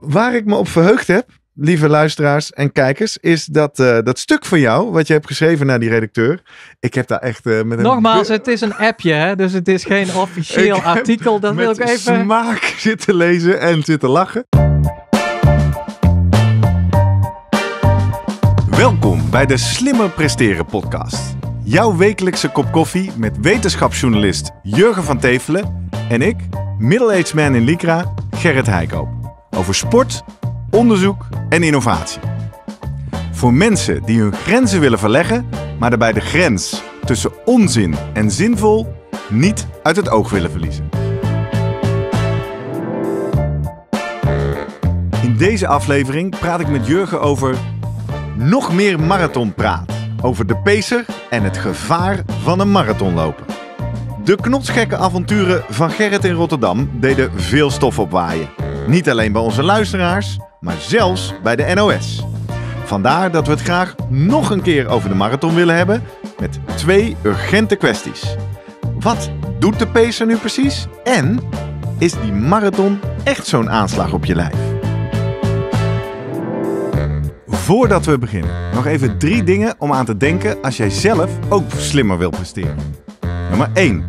Waar ik me op verheugd heb, lieve luisteraars en kijkers, is dat, eh, dat stuk van jou, wat je hebt geschreven naar die redacteur. Ik heb daar echt eh, met een... Nogmaals, het is een appje, hè? dus het is geen officieel artikel. Dat wil ik even. smaak zitten lezen en zitten lachen. Welkom bij de Slimmer Presteren Podcast. Jouw wekelijkse kop koffie met wetenschapsjournalist Jurgen van Tevelen en ik, middle-aged man in Lycra, Gerrit Heikoop over sport, onderzoek en innovatie. Voor mensen die hun grenzen willen verleggen, maar daarbij de grens tussen onzin en zinvol niet uit het oog willen verliezen. In deze aflevering praat ik met Jurgen over nog meer marathonpraat. Over de pacer en het gevaar van een marathonlopen. De knotsgekke avonturen van Gerrit in Rotterdam deden veel stof opwaaien. Niet alleen bij onze luisteraars, maar zelfs bij de NOS. Vandaar dat we het graag nog een keer over de marathon willen hebben met twee urgente kwesties. Wat doet de pacer nu precies? En is die marathon echt zo'n aanslag op je lijf? Voordat we beginnen, nog even drie dingen om aan te denken als jij zelf ook slimmer wil presteren. Nummer 1.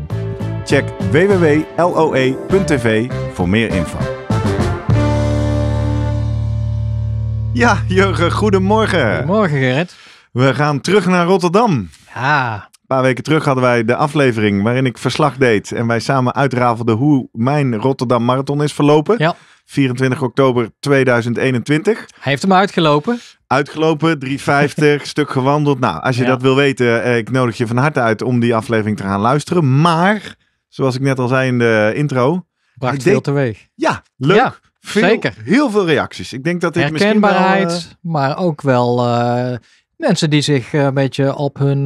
Check www.loe.tv voor meer info. Ja, Jurgen, goedemorgen. Goedemorgen, Gerrit. We gaan terug naar Rotterdam. Ja. Een paar weken terug hadden wij de aflevering waarin ik verslag deed. En wij samen uitrafelden hoe mijn Rotterdam Marathon is verlopen. Ja. 24 oktober 2021. Hij heeft hem uitgelopen. Uitgelopen, 350, stuk gewandeld. Nou, als je dat wil weten, eh, ik nodig je van harte uit om die aflevering te gaan luisteren. Maar Zoals ik net al zei in de intro. Bracht veel teweeg. Ja, leuk. veel, zeker. Heel veel reacties. Ik denk dat dit misschien wel, uh... maar ook wel eh, mensen die zich eh, een beetje op hun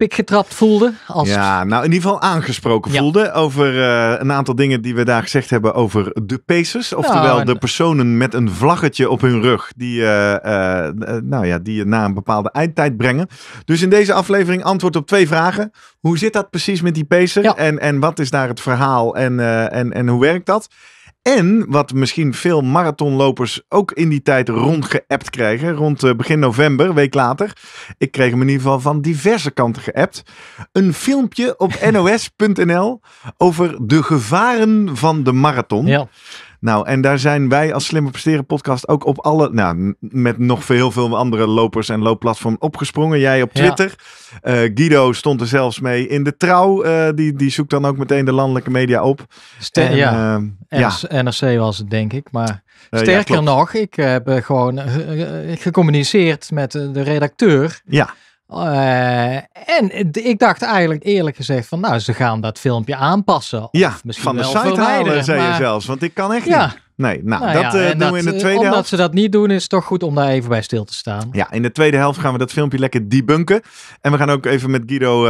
pik getrapt voelde. Als... Ja, nou in ieder geval aangesproken voelde over eh, een aantal dingen die we daar gezegd hebben over de Pacers. Oftewel nou, de personen met een vlaggetje op hun rug die, uh, nou ja, die je na een bepaalde eindtijd brengen. Dus in deze aflevering antwoord op twee vragen. Hoe zit dat precies met die Pacers en, en wat is daar het verhaal en, en, en hoe werkt dat? En wat misschien veel marathonlopers ook in die tijd rondgeappt krijgen, rond eh, begin november, week later. Ik kreeg hem in ieder geval van diverse kanten geappt. Een filmpje op nos.nl over de gevaren van de marathon. Ja. Nou, en daar zijn wij als slimme Presteren podcast ook op alle, nou, met nog veel, veel andere lopers en loopplatform opgesprongen. Jij op Twitter. Eh, Guido stond er zelfs mee in de trouw. Eh, die, die zoekt dan ook meteen de landelijke media op. en, ja. Eh, ja. NRC was het, denk ik. Maar sterker nog, ik heb gewoon gecommuniceerd met de redacteur. Ja. Eh, en ik dacht eigenlijk eerlijk gezegd van nou, ze gaan dat filmpje aanpassen. Ja, misschien van de wel site halen, zei je zelfs. Want ik kan echt ja. niet. Nee, nou, nou dat eh, doen we in de eh, tweede omdat helft. Omdat ze dat niet doen, is toch goed om daar even bij stil te staan. Ja, in de tweede helft gaan we dat filmpje lekker debunken. En we gaan ook even met Guido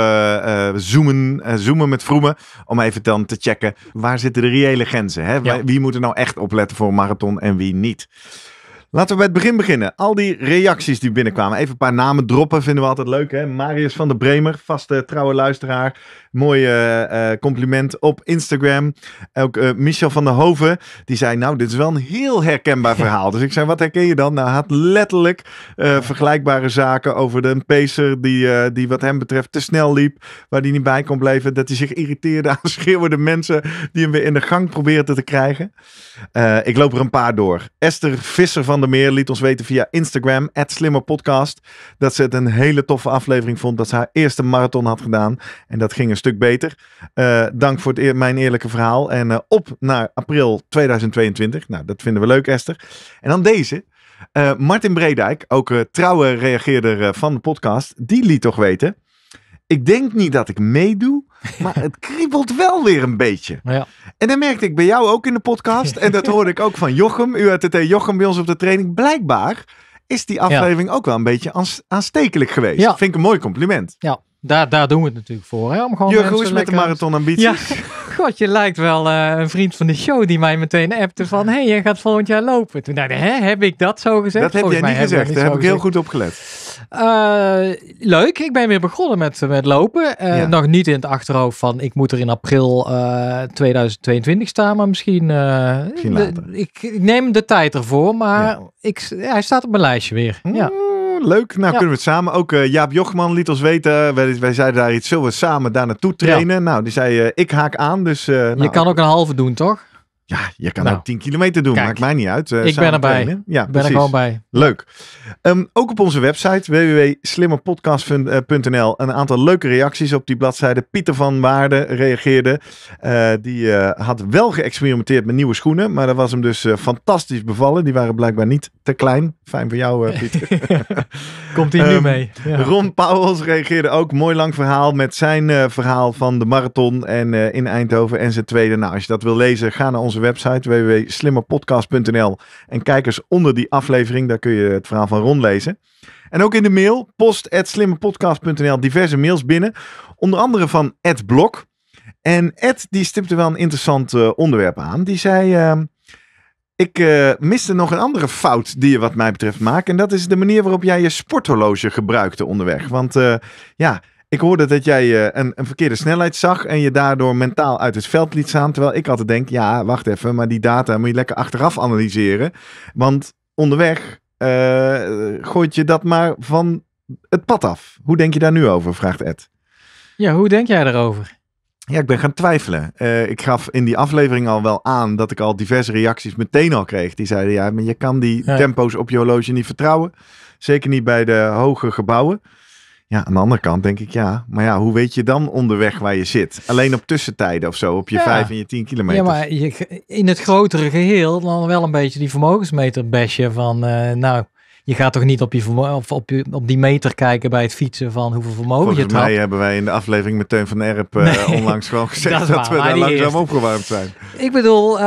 zoomen, zoomen met Vroemen. Om even dan te checken, waar zitten de reële grenzen? Hè? Wie moet er nou echt opletten voor een marathon en wie niet? Laten we bij het begin beginnen. Al die reacties die binnenkwamen. Even een paar namen droppen, vinden we altijd leuk. Hè? Marius van der Bremer, vaste trouwe luisteraar mooie eh, compliment op Instagram. Ook uh, Michel van der Hoven, die zei: Nou, dit is wel een heel herkenbaar verhaal. Dus ik zei: Wat herken je dan? Nou, hij had letterlijk eh, vergelijkbare zaken over de pacer die, die, wat hem betreft, te snel liep. Waar hij niet bij kon blijven. Dat hij zich irriteerde aan schreeuwende mensen die hem weer in de gang probeerden te krijgen. ik loop er een paar door. Esther Visser van der Meer liet ons weten via Instagram, slimmerpodcast, dat ze het een hele toffe aflevering vond. Dat ze haar eerste marathon had gedaan. En dat ging er stuk beter. Eh, dank voor het eer, mijn eerlijke verhaal. En eh, op naar april 2022. Nou, dat vinden we leuk, Esther. En dan deze. Eh, Martin Bredijk, ook trouwe reageerder van de podcast, die liet toch weten. Ik denk niet dat ik meedoe, maar het kriebelt wel weer een beetje. Ja. En dan merkte ik bij jou ook in de podcast. En dat hoorde ik ook van Jochem, UATT Jochem bij ons op de training. Blijkbaar is die aflevering ook wel een beetje aanstekelijk geweest. Ja. Vind ik een mooi compliment. Ja. Daar, doen we het natuurlijk voor. Hè? Om gewoon Jurgen, hoe is met de marathonambities? Ja, god, je lijkt wel eh, een vriend van de show die mij meteen appte van... ...hé, hey, jij gaat volgend jaar lopen. Toen dacht hè, heb ik dat zo gezegd? Dat heb Volgens jij niet gezegd, daar heb ik, heel goed op gelet. Eh, leuk, ik ben weer begonnen met, met lopen. Eh, nog niet in het achterhoofd van ik moet er in april 2022 staan, maar misschien... misschien ik, neem de tijd ervoor, maar ik, hij staat op mijn lijstje weer. Ja. Mm leuk. Nou, kunnen we het samen. Ook eh, Jaap Jochman liet ons weten. Wij, wij, zeiden daar iets. Zullen we samen daar naartoe trainen? Nou, die zei, eh, ik haak aan. Dus, eh, Je nou. kan ook een halve doen, toch? Ja, je kan nou, ook 10 kilometer doen. Maakt mij niet uit. Eh, ik ben erbij. Ja, ben er gewoon bij. Leuk. Ehm, ook op onze website www.slimmerpodcast.nl een aantal leuke reacties op die bladzijde. Pieter van Waarden reageerde. Eh, die eh, had wel geëxperimenteerd met nieuwe schoenen. Maar dat was hem dus fantastisch bevallen. Die waren blijkbaar niet te klein. Fijn voor jou, Pieter. Komt hij nu ehm, mee. Ron Pauwels reageerde ook. Mooi lang verhaal met zijn verhaal van de marathon en, in Eindhoven en zijn tweede. Nou, als je dat wil lezen, ga naar onze website www.slimmerpodcast.nl. En kijk eens onder die aflevering, daar kun je het verhaal van Ron lezen. En ook in de mail, post.slimmerpodcast.nl, diverse mails binnen. Onder andere van Ed Blok. En Ed die stipte wel een interessant eh, onderwerp aan. Die zei, ehm, ik eh, miste nog een andere fout die je wat mij betreft maakt. En dat is de manier waarop jij je sporthorloge gebruikte onderweg. Want eh, ja, ik hoorde dat jij eh, een, een, verkeerde snelheid zag en je daardoor mentaal uit het veld liet staan. Terwijl ik altijd denk, ja, wacht even, maar die data moet je lekker achteraf analyseren. Want onderweg uh, gooit je dat maar van het pad af. Hoe denk je daar nu over, vraagt Ed. Ja, hoe denk jij daarover? Ja, ik ben gaan twijfelen. Eh, ik gaf in die aflevering al wel aan dat ik al diverse reacties meteen al kreeg. Die zeiden, ja, maar je kan die tempo's op je horloge niet vertrouwen. Zeker niet bij de hoge gebouwen. Ja, aan de andere kant denk ik ja. Maar ja, hoe weet je dan onderweg waar je zit? Alleen op tussentijden of zo, op je vijf en je tien kilometer. Ja, maar je, in het grotere geheel dan wel een beetje die vermogensmeter besje van eh, nou, je gaat toch niet op, je, of op, op die meter kijken bij het fietsen van hoeveel vermogen Volgens je hebt. Volgens mij hebben wij in de aflevering met Teun van Erp eh, onlangs gewoon gezegd dat, we daar langzaam opgewarmd zijn. Ik bedoel, eh,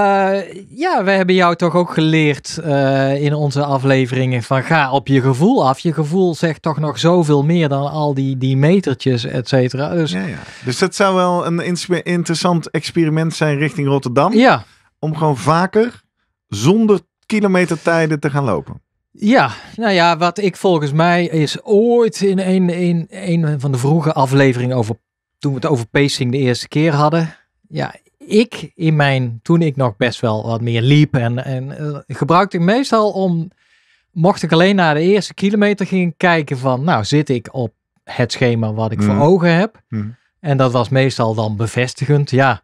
ja, we hebben jou toch ook geleerd eh, in onze afleveringen van ga op je gevoel af. Je gevoel zegt toch nog zoveel meer dan al die, die metertjes, et cetera. Dus, ja, ja. dus dat zou wel een interessant experiment zijn richting Rotterdam. Ja. Om gewoon vaker zonder kilometertijden te gaan lopen. Ja, nou ja, wat ik volgens mij is ooit in een, in een van de vroege afleveringen over, toen we het over pacing de eerste keer hadden. Ja, ik in mijn, toen ik nog best wel wat meer liep en, en eh, gebruikte ik meestal om, mocht ik alleen naar de eerste kilometer ging kijken van, nou zit ik op het schema wat ik voor mm. ogen heb. Mm. En dat was meestal dan bevestigend, ja.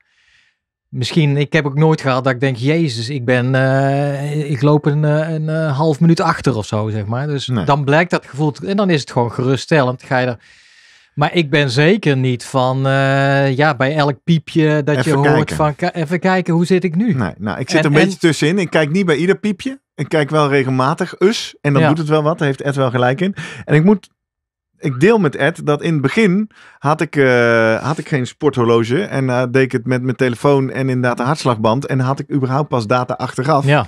Misschien, ik heb ook nooit gehad dat ik denk, jezus, ik ben, eh, ik loop een, eh, een, eh, half minuut achter of zo, zeg maar. Dus dan blijkt dat gevoel, en dan is het gewoon geruststellend. Ga je er, maar ik ben zeker niet van, ja, bij elk piepje dat je hoort van, even kijken, hoe zit ik nu? Nee, nou, ik zit een beetje tussenin. Ik kijk niet bij ieder piepje. Ik kijk wel regelmatig, us, en dan doet het wel wat. heeft Ed wel gelijk in. En ik moet ik deel met Ed dat in het begin had ik, eh, had ik geen sporthorloge. En uh, deed ik het met mijn telefoon en inderdaad een hartslagband. En had ik überhaupt pas data achteraf. Ja.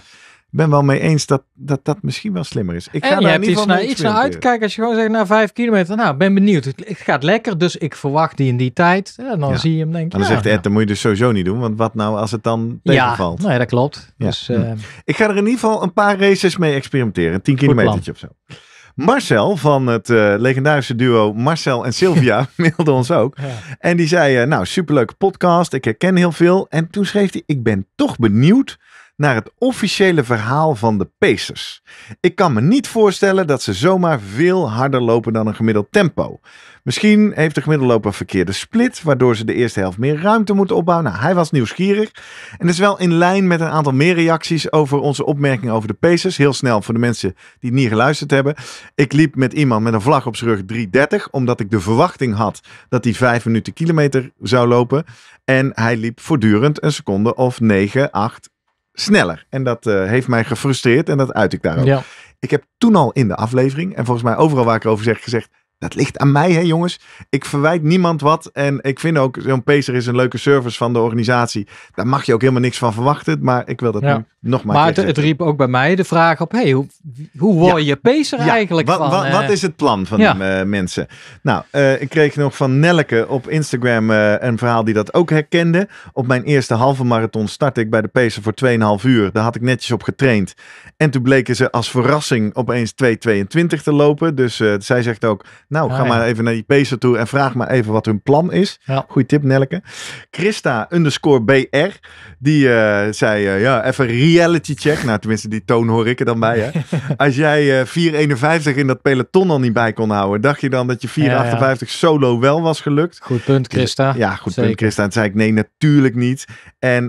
Ik ben wel mee eens dat dat, dat misschien wel slimmer is. Ik ga en je hebt in ieder geval iets, naar, iets uitkijken als je gewoon zegt na nou, vijf kilometer. Nou, ben benieuwd. Het, gaat lekker, dus ik verwacht die in die tijd. En dan zie je hem denk ik. Ja, dan zegt Ed, dan moet je dus sowieso niet doen. Want wat nou als het dan tegenvalt? Ja, Nee, dat klopt. Dus, hm. eh, ik ga er in ieder geval een paar races mee experimenteren. Een tien kilometertje of zo. Marcel van het eh, legendarische duo Marcel en Sylvia mailde ons ook. En die zei, eh, nou superleuke podcast, ik herken heel veel. En toen schreef hij, ik ben toch benieuwd naar het officiële verhaal van de Pacers. Ik kan me niet voorstellen dat ze zomaar veel harder lopen dan een gemiddeld tempo. Misschien heeft de gemiddelloper loper verkeerde split, waardoor ze de eerste helft meer ruimte moeten opbouwen. Nou, hij was nieuwsgierig. En is wel in lijn met een aantal meer reacties over onze opmerking over de Pacers. Heel snel voor de mensen die niet geluisterd hebben. Ik liep met iemand met een vlag op zijn rug 330, omdat ik de verwachting had dat hij 5 minuten kilometer zou lopen. En hij liep voortdurend een seconde of 9, 8 sneller. En dat eh, heeft mij gefrustreerd en dat uit ik daarop. Ja. Ik heb toen al in de aflevering, en volgens mij overal waar ik over zeg, gezegd dat ligt aan mij, hè jongens. Ik verwijt niemand wat. En ik vind ook, zo'n Pacer is een leuke service van de organisatie. Daar mag je ook helemaal niks van verwachten. Maar ik wil dat nu nog maar Maar het, riep ook bij mij de vraag op, hey, hoe, hoe je Pacer eigenlijk wat, Wat, wat, eh? is het plan van die, eh, mensen? Nou, eh, ik kreeg nog van Nelke op Instagram een verhaal die dat ook herkende. Op mijn eerste halve marathon startte ik bij de Pacer voor 2,5 uur. Daar had ik netjes op getraind. En toen bleken ze als verrassing opeens 2,22 te lopen. Dus zij zegt ook, nou, ga maar even naar die Pacer toe en vraag maar even wat hun plan is. Ja. Goeie tip, Nelke. Christa underscore BR, die eh, zei, eh, ja, even reality check. Nou, tenminste, die toon hoor ik er dan bij. Hè? Als jij uh, eh, 4,51 in dat peloton al niet bij kon houden, dacht je dan dat je 4,58 solo wel was gelukt? Goed punt, dus, Christa. Ja, goed punt, Christa. En zei ik, nee, natuurlijk niet. En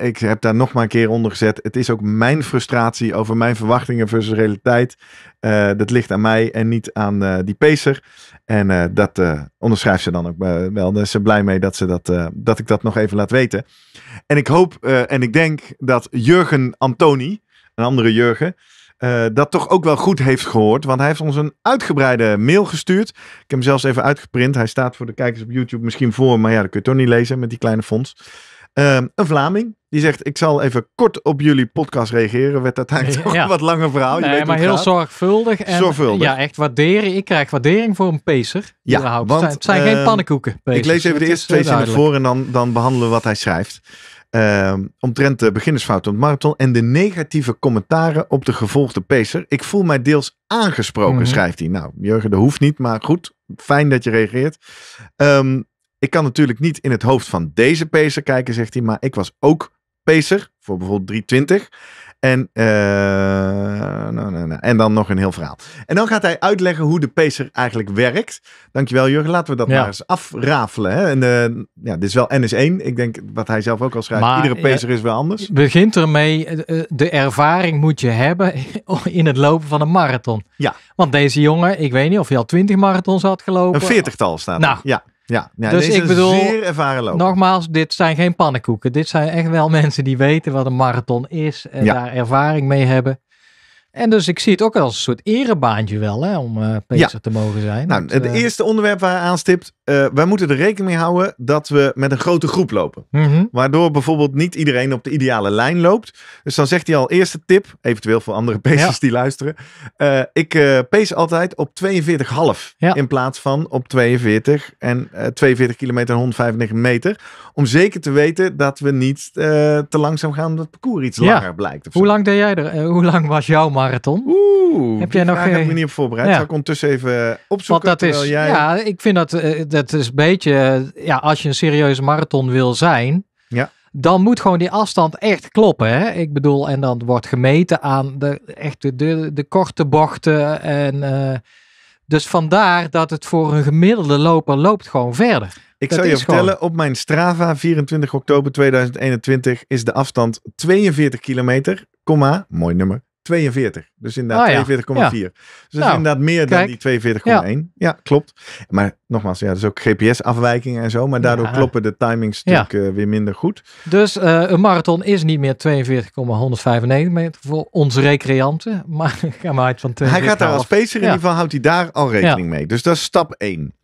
ik heb daar nog maar een keer onder gezet. Het is ook mijn frustratie over mijn verwachtingen versus realiteit. Eh, dat ligt aan mij en niet aan eh, die pacer. En eh, dat onderschrijft ze dan ook wel. Daar is ze blij mee dat, ze dat, dat ik dat nog even laat weten. En ik hoop en ik denk dat Jurgen Antoni, een andere Jurgen, dat toch ook wel goed heeft gehoord. Want hij heeft ons een uitgebreide mail gestuurd. Ik heb hem zelfs even uitgeprint. Hij staat voor de kijkers op YouTube misschien voor. Maar ja, dat kun je toch niet lezen met die kleine fonds. Ehm, een Vlaming. Die zegt, ik zal even kort op jullie podcast reageren. Werd uiteindelijk toch een wat langer verhaal. Je nee, maar heel zorgvuldig. En zorgvuldig. Ja, echt waarderen. Ik krijg waardering voor een pacer. Ja, want, het zijn, geen ehm, pannenkoeken. Ik lees even de eerste twee zinnen voor en dan, dan behandelen we wat hij schrijft. Ehm, omtrent de beginnersfout op marathon en de negatieve commentaren op de gevolgde pacer. Ik voel mij deels aangesproken, mhm. schrijft hij. Nou, Jurgen, dat hoeft niet, maar goed. Fijn dat je reageert. Um, ik kan natuurlijk niet in het hoofd van deze pacer kijken, zegt hij. Maar ik was ook pacer voor bijvoorbeeld 320. En, eh, nou, nou, nou, en dan nog een heel verhaal. En dan gaat hij uitleggen hoe de pacer eigenlijk werkt. Dankjewel Jurgen, laten we dat maar eens afrafelen. Hè? En, uh, ja, dit is wel NS1. Ik denk wat hij zelf ook al schrijft. Iedere pacer is wel anders. Begint ermee, eh, de ervaring moet je hebben in het lopen van een marathon. Ja. Want deze jongen, ik weet niet of hij al 20 marathons had gelopen. Een veertigtal staat er. Nou, ja. Ja, ja dus ik bedoel, zeer ervaren lopen. nogmaals, dit zijn geen pannenkoeken. Dit zijn echt wel mensen die weten wat een marathon is en daar ervaring mee hebben. En dus ik zie het ook als een soort erebaantje wel, hè, om uh, te mogen zijn. Nou, het eh, eerste onderwerp waar hij aanstipt, eh, wij moeten er rekening mee houden dat we met een grote groep lopen. Mhm. Waardoor bijvoorbeeld niet iedereen op de ideale lijn loopt. Dus dan zegt hij al, eerste tip, eventueel voor andere pacers die luisteren. ik uh, pace altijd op 42,5 in plaats van op 42 en 42 kilometer en 195 meter. Om zeker te weten dat we niet te langzaam gaan, dat het parcours iets langer blijkt. Hoe lang deed jij er? hoe lang was jouw man? marathon. Oeh, heb jij nog? een heb eh, niet op voorbereid. Ja. Zal ik ondertussen even opzoeken. Want dat is, jij... Ja, ik vind dat eh, dat is een beetje. Eh, ja, als je een serieuze marathon wil zijn, ja. dan moet gewoon die afstand echt kloppen. Hè? Ik bedoel, en dan wordt gemeten aan de echte de, de, korte bochten en. dus vandaar dat het voor een gemiddelde loper loopt gewoon verder. Ik zou je vertellen, op mijn Strava 24 oktober 2021 is de afstand 42 kilometer, komma, mooi nummer, 42. Dus inderdaad 42,4. Ah, dus dat is nou, inderdaad meer dan die 42,1. Ja. klopt. Maar nogmaals, ja, dus ook GPS-afwijkingen en zo. Maar daardoor kloppen de timings stuk eh, weer minder goed. Dus eh, een marathon is niet meer 42,195 meter voor onze recreanten. Maar ga maar uit van Hij gaat daar als pacer in ieder geval, houdt hij daar al rekening mee. Dus dat is stap 1.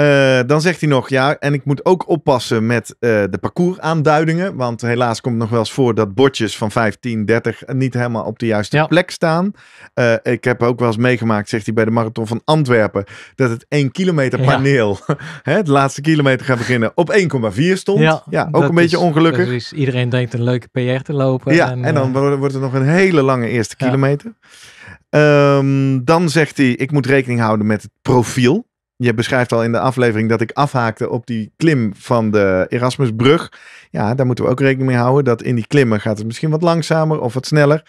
Eh, dan zegt hij nog, ja, en ik moet ook oppassen met eh, de parcoursaanduidingen. Want helaas komt het nog wel eens voor dat bordjes van 15, 30 niet helemaal op de juiste plek staan. Eh, ik heb ook wel eens meegemaakt, zegt hij bij de marathon van Antwerpen, dat het 1 kilometer paneel, het laatste kilometer gaan beginnen, op 1,4 stond. Ja, ook een beetje ongelukkig. Dus iedereen denkt een leuke PR te lopen. Ja, en, dan wordt het nog een hele lange eerste kilometer. Ehm, dan zegt hij, ik moet rekening houden met het profiel je beschrijft al in de aflevering dat ik afhaakte op die klim van de Erasmusbrug. Ja, daar moeten we ook rekening mee houden. Dat in die klimmen gaat het misschien wat langzamer of wat sneller.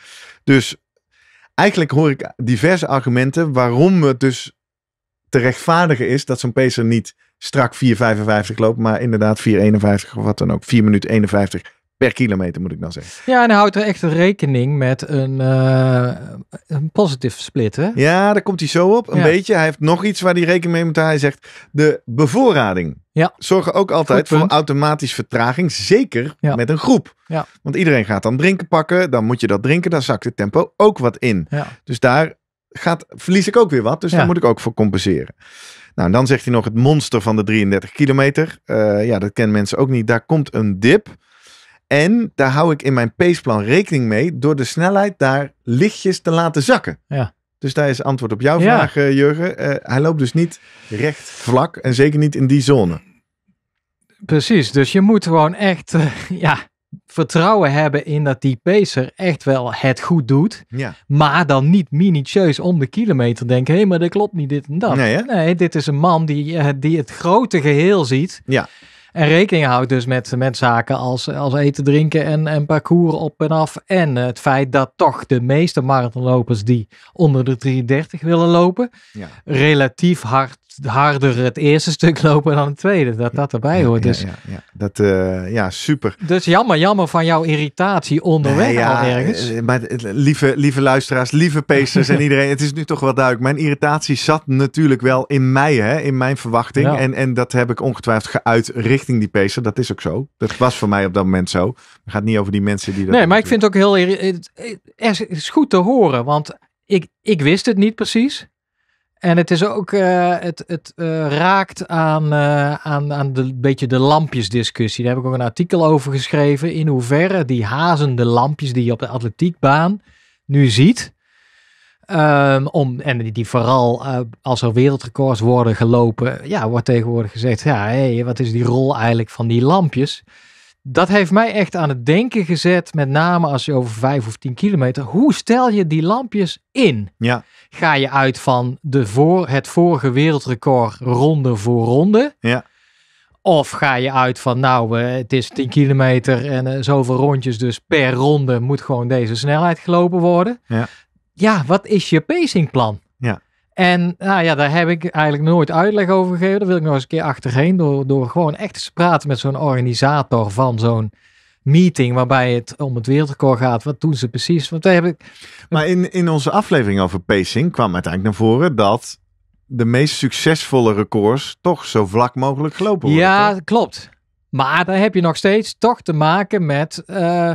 Dus eigenlijk hoor ik diverse argumenten waarom het dus te rechtvaardigen is dat zo'n pacer niet strak 4,55 loopt, maar inderdaad 4,51 of wat dan ook. 4 minuten 51 Per kilometer moet ik nou zeggen. Ja, en houdt er echt rekening met een, uh, een positief split. Ja, daar komt hij zo op. Een beetje. Hij heeft nog iets waar hij rekening mee moet houden. Hij zegt de bevoorrading. Ja. Zorgen ook altijd voor automatisch vertraging. Zeker met een groep. Ja. Want iedereen gaat dan drinken pakken. Dan moet je dat drinken. Dan zakt het tempo ook wat in. Ja. Dus daar gaat, verlies ik ook weer wat. Dus daar moet ik ook voor compenseren. Nou, en dan zegt hij nog het monster van de 33 kilometer. Eh, ja, dat kennen mensen ook niet. Daar komt een dip. En daar hou ik in mijn paceplan rekening mee door de snelheid daar lichtjes te laten zakken. Ja. Dus daar is antwoord op jouw vraag, eh, Jurgen. Eh, hij loopt dus niet recht vlak en zeker niet in die zone. Precies, dus je moet gewoon echt eh, ja, vertrouwen hebben in dat die pacer echt wel het goed doet. Ja. Maar dan niet minutieus om de kilometer denken, hé, hey, maar dat klopt niet, dit en dat. Nee, nee dit is een man die, die het grote geheel ziet. Ja. En rekening houdt dus met, met zaken als, als eten, drinken en, en parcours op en af. En het feit dat toch de meeste marathonlopers die onder de 33 willen lopen, relatief hard harder het eerste stuk lopen dan het tweede. Dat dat erbij hoort. Dus. Ja, ja, Dat, eh, ja, super. Dus jammer, jammer van jouw irritatie onderweg ja, al ergens. Eh, maar lieve, lieve luisteraars, lieve peesters en iedereen. Het is nu toch wel duidelijk. Mijn irritatie zat natuurlijk wel in mij, hè, in mijn verwachting. En, en dat heb ik ongetwijfeld geuit richting die peester. Dat is ook zo. Dat was voor mij op dat moment zo. Het gaat niet over die mensen die Nee, maar ik vind het ook heel... Het is goed te horen, want ik, ik wist het niet precies. En het is ook, eh, het, het eh, raakt aan, uh, aan, aan de beetje de lampjesdiscussie. Daar heb ik ook een artikel over geschreven. In hoeverre die hazende lampjes die je op de atletiekbaan nu ziet. Ehm, om, en die, die vooral als er wereldrecords worden gelopen. Ja, wordt tegenwoordig gezegd. Ja, wat is die rol eigenlijk van die lampjes? dat heeft mij echt aan het denken gezet. Met name als je over vijf of tien kilometer. Hoe stel je die lampjes in? Ja. Ga je uit van de voor, het vorige wereldrecord ronde voor ronde? Ja. Of ga je uit van, nou, eh, het is 10 kilometer en uh, zoveel rondjes, dus per ronde moet gewoon deze snelheid gelopen worden. Ja, ja wat is je pacingplan? Ja. En nou ja, daar heb ik eigenlijk nooit uitleg over gegeven. Daar wil ik nog eens een keer achterheen. Door, door gewoon echt te praten met zo'n organisator van zo'n meeting. Waarbij het om het wereldrecord gaat. Wat doen ze precies? Want daar heb ik... Maar in, in onze aflevering over pacing kwam uiteindelijk naar voren dat de meest succesvolle records toch zo vlak mogelijk gelopen worden. Ja, klopt. Maar daar heb je nog steeds toch te maken met... Eh,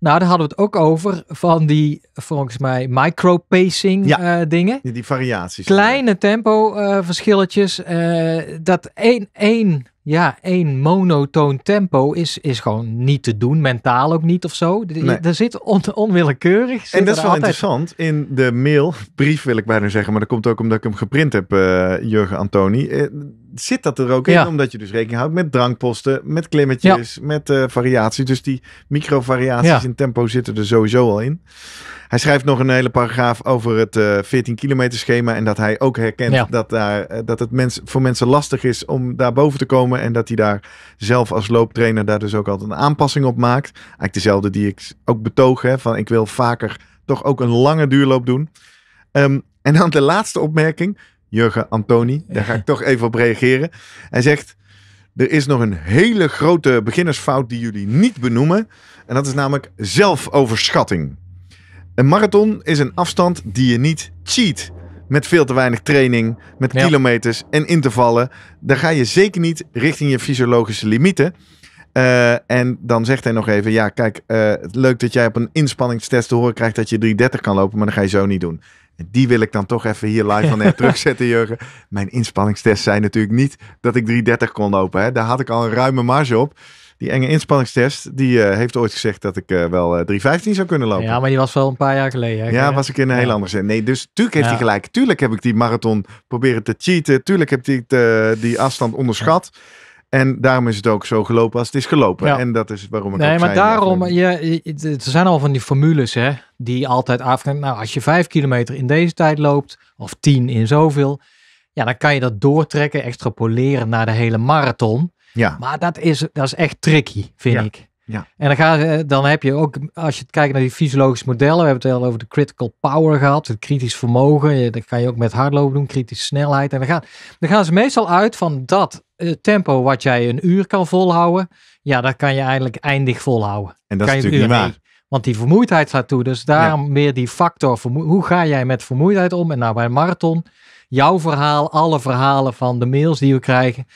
nou, daar hadden we het ook over van die, volgens mij, micropacing ja, eh, dingen. Die, die, variaties. Kleine tempo eh, verschilletjes. Eh, dat één, één ja, één monotoon tempo is, is gewoon niet te doen, mentaal ook niet of zo. Nee. Er zit onwillekeurig. Zit en dat is wel interessant. In de mailbrief wil ik bijna zeggen, maar dat komt ook omdat ik hem geprint heb, eh, Jurgen Antoni. Eh, zit dat er ook in, omdat je dus rekening houdt met drankposten, met klimmetjes, met uh, eh, variaties. Dus die microvariaties variaties in tempo zitten er sowieso al in. Hij schrijft nog een hele paragraaf over het uh, eh, 14 kilometer schema. En dat hij ook herkent dat, daar, eh, dat het voor mensen lastig is om daar boven te komen. En dat hij daar zelf als looptrainer daar dus ook altijd een aanpassing op maakt. Eigenlijk dezelfde die ik ook betoog. Hè, van ik wil vaker toch ook een lange duurloop doen. Ehm, en dan de laatste opmerking. Jurgen Antoni, daar ga ik toch even op reageren. Hij zegt... Er is nog een hele grote beginnersfout die jullie niet benoemen. En dat is namelijk zelfoverschatting. Een marathon is een afstand die je niet cheat. Met veel te weinig training, met kilometers en intervallen. Dan ga je zeker niet richting je fysiologische limieten. Eh, en dan zegt hij nog even: Ja, kijk, eh, leuk dat jij op een inspanningstest te horen krijgt dat je 330 kan lopen, maar dat ga je zo niet doen. En die wil ik dan toch even hier live van terugzetten, Jurgen. Mijn inspanningstest zei natuurlijk niet dat ik 330 kon lopen. Hè. Daar had ik al een ruime marge op die enge inspanningstest, die eh, heeft ooit gezegd dat ik eh, wel 3.15 eh, zou kunnen lopen. Ja, maar die was wel een paar jaar geleden. Hè? Ja, was ik in een heel ander zin. Nee, dus tuurlijk heeft hij gelijk. Tuurlijk heb ik die marathon proberen te cheaten. Tuurlijk heb ik die afstand onderschat. En daarom is het ook zo gelopen als het is gelopen. En dat is waarom ik. Nee, maar daarom. ja, er zijn al van die formules hè, die altijd afgaan. Nou, als je vijf kilometer in deze tijd loopt, of tien in zoveel. Ja, dan kan je dat doortrekken, extrapoleren naar de hele marathon. Ja. Maar dat is, dat is echt tricky, vind ik. Ja. En dan, ga, dan heb je ook, als je kijkt naar die fysiologische modellen, we hebben het al over de critical power gehad, het kritisch vermogen, dat kan je ook met hardlopen doen, kritische snelheid. En dan gaan, dan gaan ze meestal uit van dat eh, tempo wat jij een uur kan volhouden, ja, dat kan je eigenlijk eindig volhouden. En dat is natuurlijk niet waar. Want die vermoeidheid staat toe. Dus daarom ja. meer die factor. Hoe ga jij met vermoeidheid om? En nou bij een marathon, jouw verhaal, alle verhalen van de mails die we krijgen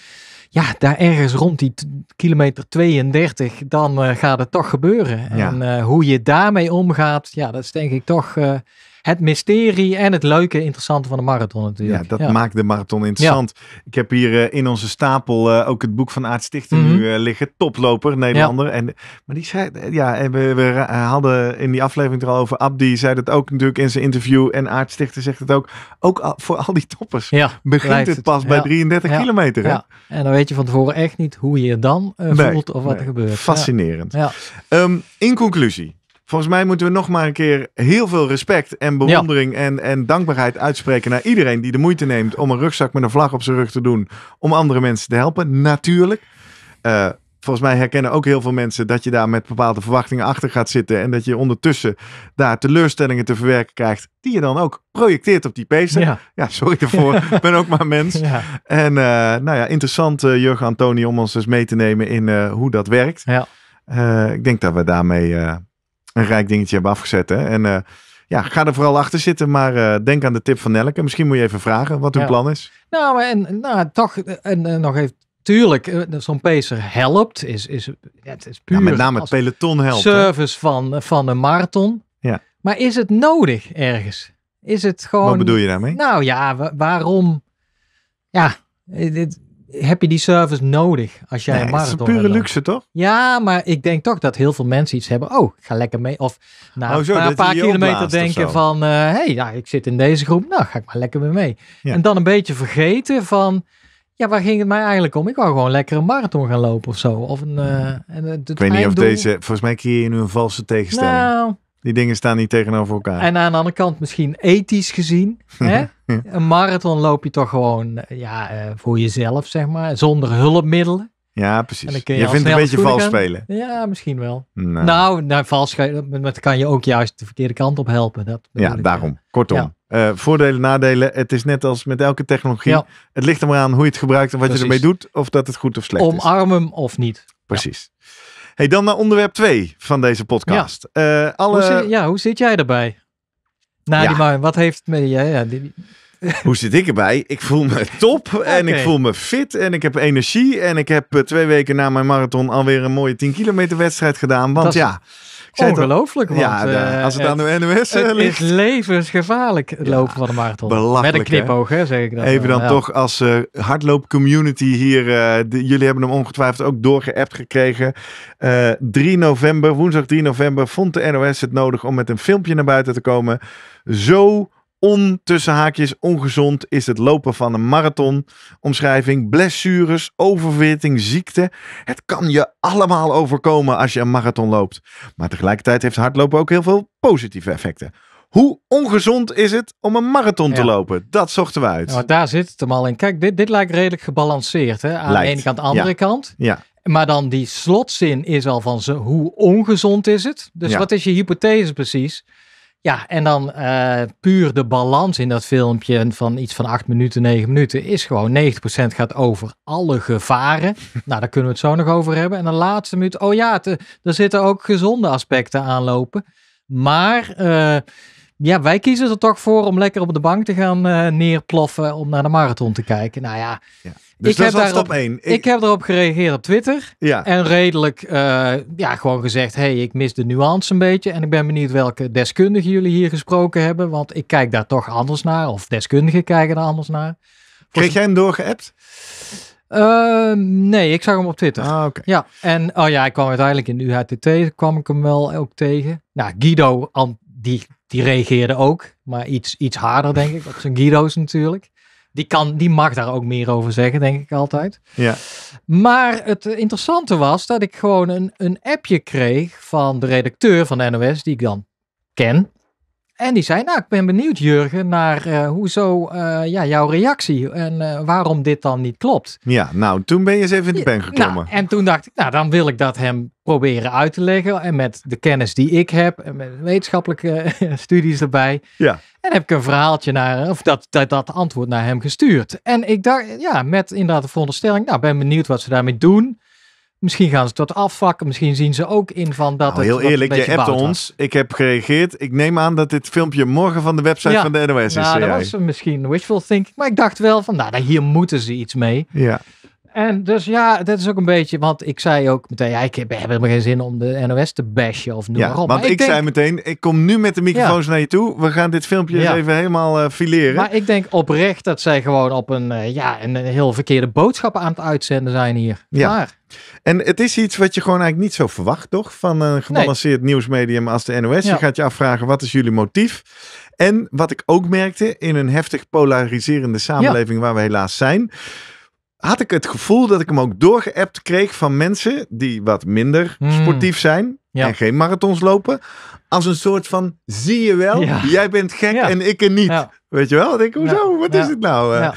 ja, daar ergens rond die kilometer 32, dan eh, gaat het toch gebeuren. En eh, hoe je daarmee omgaat, ja, dat is denk ik toch eh, het mysterie en het leuke, interessante van de marathon natuurlijk. Ja, dat maakt de marathon interessant. Ik heb hier eh, in onze stapel eh, ook het boek van Aart Stichter nu mhm. eh, liggen. Toploper, Nederlander. Ja. En, maar die zei, ja, we, we hadden in die aflevering er al over. Abdi zei dat ook natuurlijk in zijn interview. En Aart Stichter zegt het ook. Ook voor al die toppers begint het pas bij 33 kilometer. Ja, En dan weet je van tevoren echt niet hoe je je dan voelt of wat er gebeurt. Fascinerend. Ehm, in conclusie. Volgens mij moeten we nog maar een keer heel veel respect en bewondering en, en dankbaarheid uitspreken naar iedereen die de moeite neemt om een rugzak met een vlag op zijn rug te doen. Om andere mensen te helpen, natuurlijk. Eh, volgens mij herkennen ook heel veel mensen dat je daar met bepaalde verwachtingen achter gaat zitten. En dat je ondertussen daar teleurstellingen te verwerken krijgt. Die je dan ook projecteert op die peester. Ja. ja, sorry ervoor. Ik ben ook maar mens. En eh, nou ja, interessant uh, eh, Jurgen Antoni om ons dus mee te nemen in hoe dat werkt. Ja. ik denk dat we daarmee een rijk dingetje hebben afgezet. Hè? En eh, ja, ga er vooral achter zitten, maar eh, denk aan de tip van Nelke. Misschien moet je even vragen wat hun plan is. Nou, en, nou toch, en, en nog even tuurlijk, eh, zo'n pacer helpt. Is, is, het is puur ja, met name het peloton helpt. Service van, van een marathon. Ja. Maar is het nodig ergens? Is het gewoon. Wat bedoel je daarmee? Nou ja, waarom? Ja, dit, heb je die service nodig als jij nee, een marathon Het is pure luxe, toch? Ja, maar ik denk toch dat heel veel mensen iets hebben. Oh, ik ga lekker mee. Of na oh, een paar, kilometer denken van... hé, eh, hey, ja, ik zit in deze groep. Nou, ga ik maar lekker weer mee. En dan een beetje vergeten van... Ja, waar ging het mij eigenlijk om? Ik wou gewoon lekker een marathon gaan lopen of zo. Of een, eh, hmm. en het ik weet niet of deze... Volgens mij creëer je nu een valse tegenstelling. Nou, die dingen staan niet tegenover elkaar. En aan de andere kant misschien ethisch gezien... hè? Een marathon loop je toch gewoon eh, ja, eh, voor jezelf, zeg maar, zonder hulpmiddelen. Ja, precies. Je, vindt een beetje vals spelen. Ja, misschien wel. Nou, nou, nou vals spelen, kan je ook juist de verkeerde kant op helpen. Dat ja, daarom. Kortom. Eh, voordelen, nadelen. Het is net als met elke technologie. Het ligt er maar aan hoe je het gebruikt en wat je ermee doet. Of dat het goed of slecht is. Omarm hem of niet. Precies. Hey, dan naar onderwerp 2 van deze podcast. Ja. alle... hoe, zit, ja hoe zit jij daarbij? Nou, die, wat heeft. Ja, ja, Hoe zit ik erbij? Ik voel me top en ik voel me fit en ik heb energie. En ik heb eh, twee weken na mijn marathon alweer een mooie 10 kilometer wedstrijd gedaan. Want ja... Ongelooflijk, want, ja, eh, als het, aan de NOS het eh, ligt. is levensgevaarlijk het lopen van de marathon. Met een knipoog, hè, zeg ik dan. Even dan toch als uh, hardloopcommunity hier, jullie hebben hem ongetwijfeld ook doorgeappt gekregen. Uh, 3 november, woensdag 3 november, vond de NOS het nodig om met een filmpje naar buiten te komen. Zo on, tussen haakjes, ongezond is het lopen van een marathon. Omschrijving, blessures, overwitting, ziekte. Het kan je allemaal overkomen als je een marathon loopt. Maar tegelijkertijd heeft hardlopen ook heel veel positieve effecten. Hoe ongezond is het om een marathon te lopen? Dat zochten we uit. Nou, daar zit het hem al in. Kijk, dit, dit lijkt redelijk gebalanceerd. Hè? Aan de ene kant, de andere kant. Ja. Maar dan die slotzin is al van ze, hoe ongezond is het? Dus wat is je hypothese precies? Ja, en dan eh, puur de balans in dat filmpje van iets van acht minuten, negen minuten is gewoon 90% gaat over alle gevaren. nou, daar kunnen we het zo nog over hebben. En de laatste minuut, oh ja, er zitten ook gezonde aspecten aan lopen. Maar eh, ja, wij kiezen er toch voor om lekker op de bank te gaan eh, neerploffen om naar de marathon te kijken. Nou ja, ja. Dus ik, heb daarop, één. Ik... heb erop gereageerd op Twitter. Ja. En redelijk eh, ja, gewoon gezegd, hey, ik mis de nuance een beetje. En ik ben benieuwd welke deskundigen jullie hier gesproken hebben. Want ik kijk daar toch anders naar. Of deskundigen kijken er anders naar. Kreeg jij hem doorgeappt? Eh, nee, ik zag hem op Twitter. Ah, Ja, en oh ja, ik kwam uiteindelijk in UHTT, kwam ik hem wel ook tegen. Nou, Guido, die die reageerde ook, maar iets, iets harder denk ik, op zijn Guido's natuurlijk. Die, kan, die mag daar ook meer over zeggen, denk ik altijd. Ja. Maar het eh, interessante was dat ik gewoon een, een appje kreeg van de redacteur van de NOS, die ik dan ken. En die zei, nou, ik ben benieuwd, Jurgen, naar eh, hoezo, eh, ja, jouw reactie en eh, waarom dit dan niet klopt. Ja, nou, toen ben je eens even in de pen gekomen. Nou, en toen dacht ik, nou, dan wil ik dat hem proberen uit te leggen. En met de kennis die ik heb en met wetenschappelijke studies erbij. Ja. En heb ik een verhaaltje naar, of dat, dat, dat antwoord naar hem gestuurd. En ik dacht, ja, met inderdaad de veronderstelling, nou, ben benieuwd wat ze daarmee doen. Misschien gaan ze tot afvakken. Misschien zien ze ook in van dat. Nou, heel eerlijk, je hebt ons. Ik heb gereageerd. Ik neem aan dat dit filmpje morgen van de website van de NOS is. Ja, nou, dat was misschien wishful thinking. Maar ik dacht wel van, nou, hier moeten ze iets mee. Ja. En dus ja, dat is ook een beetje, want ik zei ook meteen, ja, ik heb helemaal geen zin om de NOS te bashen of noem ja, maar op. Want maar ik, zei meteen, ik kom nu met de microfoons naar je toe. We gaan dit filmpje even helemaal eh, fileren. Maar ik denk oprecht dat zij gewoon op een, eh, ja, een, heel verkeerde boodschap aan het uitzenden zijn hier. Ja. en het is iets wat je gewoon eigenlijk niet zo verwacht, toch? Van een gebalanceerd nieuwsmedium als de NOS. Je gaat je afvragen, wat is jullie motief? En wat ik ook merkte, in een heftig polariserende samenleving waar we helaas zijn had ik het gevoel dat ik hem ook doorgeappt kreeg van mensen die wat minder hmm. sportief zijn en geen marathons lopen. Als een soort van, zie je wel, jij bent gek en ik er niet. Weet je wel? denk hoezo? Wat is het nou? Eh?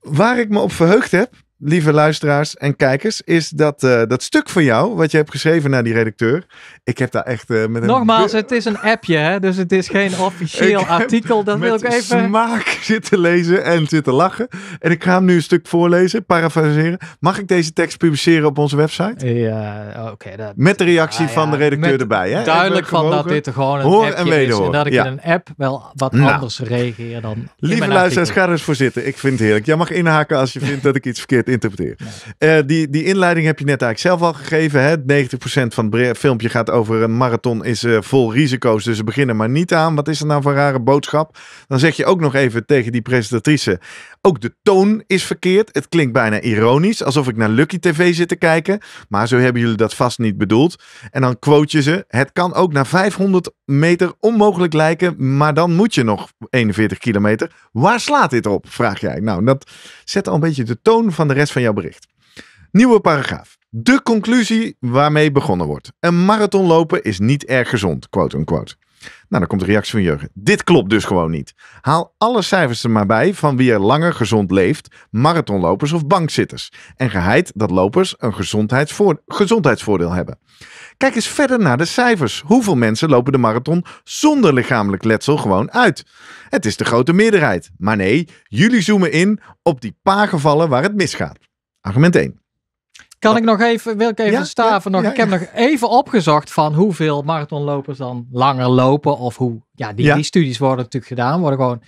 waar ik me op verheugd heb, lieve luisteraars en kijkers, is dat, eh, dat stuk van jou, wat je hebt geschreven naar die redacteur. Ik heb daar echt eh, met een... Nogmaals, het is een appje, hè? dus het is geen officieel artikel. Dat wil ik even. smaak zitten lezen en zitten lachen. En ik ga hem nu een stuk voorlezen, parafraseren. Mag ik deze tekst publiceren op onze website? Ja, oké. Met de reactie ah, van de redacteur erbij. Hè? Duidelijk van dat dit gewoon een Hoor en is. En dat ik in een app wel wat nou. anders reageer dan. Lieve luisteraars, ga er eens voor zitten. Ik vind het heerlijk. Jij mag inhaken als je vindt dat ik iets verkeerd interpreteren. Eh, die, die inleiding heb je net eigenlijk zelf al gegeven. Hè? 90% van het filmpje gaat over een marathon is eh, vol risico's, dus ze beginnen maar niet aan. Wat is er nou voor rare boodschap? Dan zeg je ook nog even tegen die presentatrice, ook de toon is verkeerd. Het klinkt bijna ironisch, alsof ik naar Lucky TV zit te kijken. Maar zo hebben jullie dat vast niet bedoeld. En dan quote je ze, het kan ook na 500 meter onmogelijk lijken, maar dan moet je nog 41 kilometer. Waar slaat dit op, vraag jij. Nou, dat zet al een beetje de toon van de rest van jouw bericht. Nieuwe paragraaf. De conclusie waarmee begonnen wordt. Een marathon lopen is niet erg gezond, quote unquote. Nou, dan komt de reactie van Jurgen. Dit klopt dus gewoon niet. Haal alle cijfers er maar bij van wie er langer gezond leeft, marathonlopers of bankzitters. En geheid dat lopers een gezondheidsvoordeel hebben. Kijk eens verder naar de cijfers. Hoeveel mensen lopen de marathon zonder lichamelijk letsel gewoon uit? Het is de grote meerderheid. Maar nee, jullie zoomen in op die paar gevallen waar het misgaat. Argument 1. Kan ik nog even, wil ik even staven? nog, ik heb nog even opgezocht van hoeveel marathonlopers dan langer lopen. Of hoe, ja, die, die studies worden natuurlijk gedaan. Worden gewoon,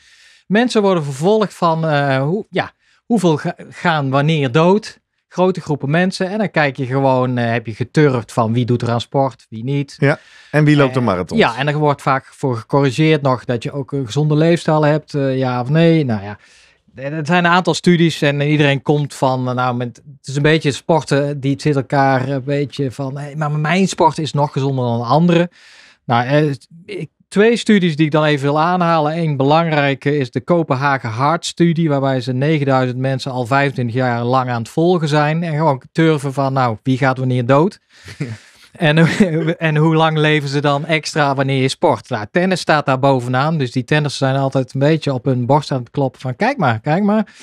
mensen worden vervolgd van eh, hoe, ja, hoeveel gaan wanneer dood grote groepen mensen. En dan kijk je gewoon, eh, heb je geturfd van wie doet er aan sport, wie niet. Ja, en wie loopt de eh, marathon? Ja, en er wordt vaak voor gecorrigeerd nog dat je ook een eh, gezonde leefstijl hebt, ja of nee. Nou ja, er zijn een aantal studies en iedereen komt van, nou, met, het is een beetje sporten die zit elkaar een beetje van, hey, maar mijn sport is nog gezonder dan andere. Nou, ik Twee studies die ik dan even wil aanhalen. Eén belangrijke is de Kopenhagen Heart Studie, waarbij ze 9000 mensen al 25 jaar lang aan het volgen zijn. En gewoon turven van, nou, wie gaat wanneer dood? En, en hoe lang leven ze dan extra wanneer je sport? Nou, tennis staat daar bovenaan. Dus die tennissen zijn altijd een beetje op hun borst aan het kloppen van kijk maar, kijk maar.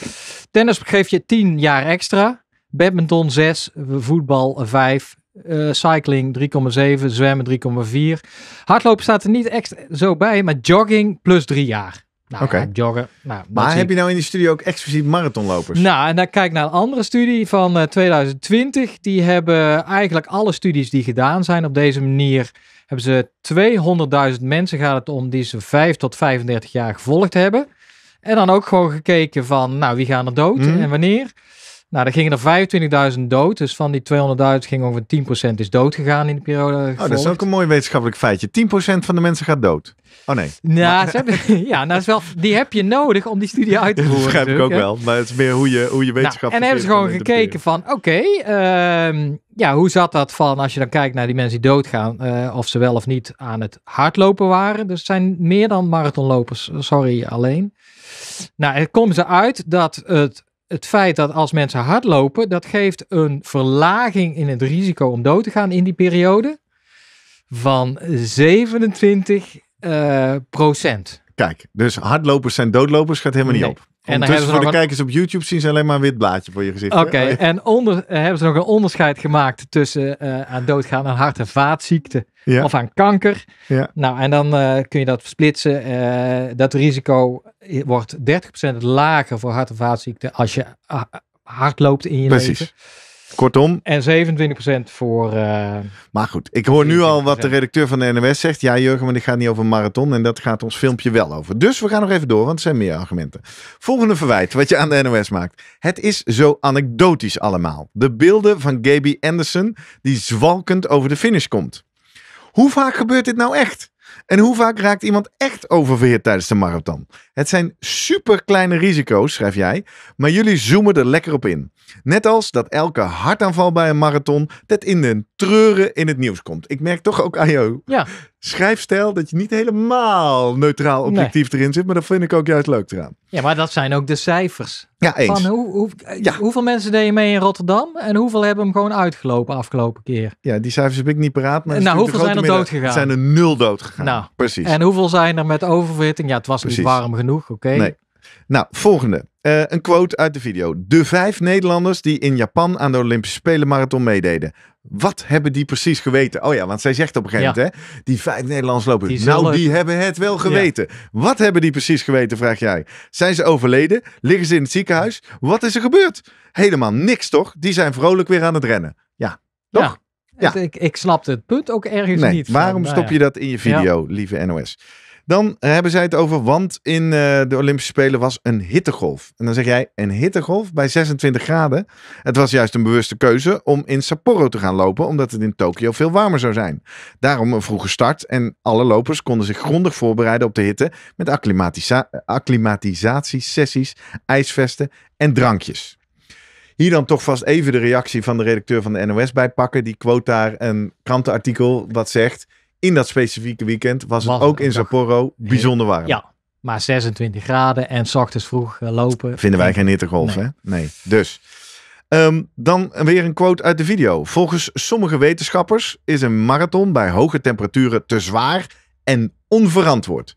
Tennis geeft je 10 jaar extra. Badminton 6, voetbal 5, eh, cycling 3,7, zwemmen 3,4. Hardlopen staat er niet echt zo bij, maar jogging plus drie jaar. Nou, joggen. Nou, maar heb je nou in die studie ook expliciet marathonlopers? Nou, en dan kijk naar een andere studie van 2020. Eh, die hebben eigenlijk alle studies die gedaan zijn op deze manier. Hebben ze 200.000 mensen gaat het om die ze 5 tot 35 jaar gevolgd hebben. En dan ook gewoon gekeken van, nou, wie gaan er dood mhm. en wanneer. Nou, er gingen er 25.000 dood. Dus van die 200.000 ging over 10% is dood gegaan in de periode. Oh, dat is ook een mooi wetenschappelijk feitje. 10% van de mensen gaat dood. Oh nee. Nou, ja, nou is wel, die heb je nodig om die studie uit te voeren. dat begrijp ik ook wel. Maar het is meer hoe je, hoe je nou, wetenschap. Nou, en hebben ze gewoon gekeken van: oké, ehm, ja, hoe zat dat van als je dan kijkt naar die mensen die doodgaan, eh, of ze wel of niet aan het hardlopen waren? Dus zijn meer dan marathonlopers, sorry alleen. Nou, het komen ze uit dat het het feit dat als mensen hardlopen, dat geeft een verlaging in het risico om dood te gaan in die periode van 27 eh, procent. Kijk, dus hardlopers zijn doodlopers gaat helemaal niet op. En dan voor de kijkers op YouTube zien ze alleen maar een wit blaadje voor je gezicht. Oké, en onder, eh, hebben ze nog een onderscheid gemaakt tussen eh, aan doodgaan aan hart- en vaatziekten of aan kanker. Ja. Nou, en dan eh, kun je dat splitsen. dat risico wordt 30% lager voor hart- en vaatziekten als je ah, hard loopt in je Precies. leven. Precies. Kortom. En 27% voor. Eh, maar goed, ik hoor nu al wat de redacteur van de NOS zegt. Ja, Jurgen, maar dit gaat niet over een marathon. En dat gaat ons filmpje wel over. Dus we gaan nog even door, want er zijn meer argumenten. Volgende verwijt wat je aan de NOS maakt. Het is zo anekdotisch allemaal. De beelden van Gaby Anderson die zwalkend over de finish komt. Hoe vaak gebeurt dit nou echt? En hoe vaak raakt iemand echt oververhit tijdens de marathon? Het zijn super kleine risico's, schrijf jij, maar jullie zoomen er lekker op in. Net als dat elke hartaanval bij een marathon dat in de treuren in het nieuws komt. Ik merk toch ook aan jou. Ja schrijfstijl dat je niet helemaal neutraal objectief erin zit. Maar dat vind ik ook juist leuk eraan. Ja, maar dat zijn ook de cijfers. Ja, eens. Van hoe, hoe, Hoeveel mensen deed je mee in Rotterdam en hoeveel hebben hem gewoon uitgelopen afgelopen keer? Ja, die cijfers heb ik niet paraat. Maar nou, hoeveel zijn er dood gegaan? Zijn er nul dood gegaan. Nou, precies. En hoeveel zijn er met oververhitting? Ja, het was niet warm genoeg, oké. Nee. Nou, volgende. Eh, een quote uit de video. De vijf Nederlanders die in Japan aan de Olympische Spelen marathon meededen. Wat hebben die precies geweten? Oh ja, want zij zegt op een gegeven moment, hè, die vijf Nederlanders lopen. Die nou, die hebben het wel geweten. Wat hebben die precies geweten, vraag jij. Zijn ze overleden? Liggen ze in het ziekenhuis? Wat is er gebeurd? Helemaal niks, toch? Die zijn vrolijk weer aan het rennen. Ja, toch? Ja. Ik, ik snapte het punt ook ergens nee, niet. Waarom nou stop je dat in je video, lieve NOS? Dan hebben zij het over, want in eh, de Olympische Spelen was een hittegolf. En dan zeg jij, een hittegolf bij 26 graden. Het was juist een bewuste keuze om in Sapporo te gaan lopen, omdat het in Tokio veel warmer zou zijn. Daarom een vroege start en alle lopers konden zich grondig voorbereiden op de hitte met acclimatisatie acclimatisatiesessies, ijsvesten en drankjes. Hier dan toch vast even de reactie van de redacteur van de NOS bij pakken. Die quote daar een krantenartikel wat zegt in dat specifieke weekend was het ook in Sapporo bijzonder warm. Ja, maar 26 graden en s ochtends vroeg eh, lopen. Vinden wij geen hittegolf, hè? Nee. Dus. Ehm, dan weer een quote uit de video. Volgens sommige wetenschappers is een marathon bij hoge temperaturen te zwaar en onverantwoord.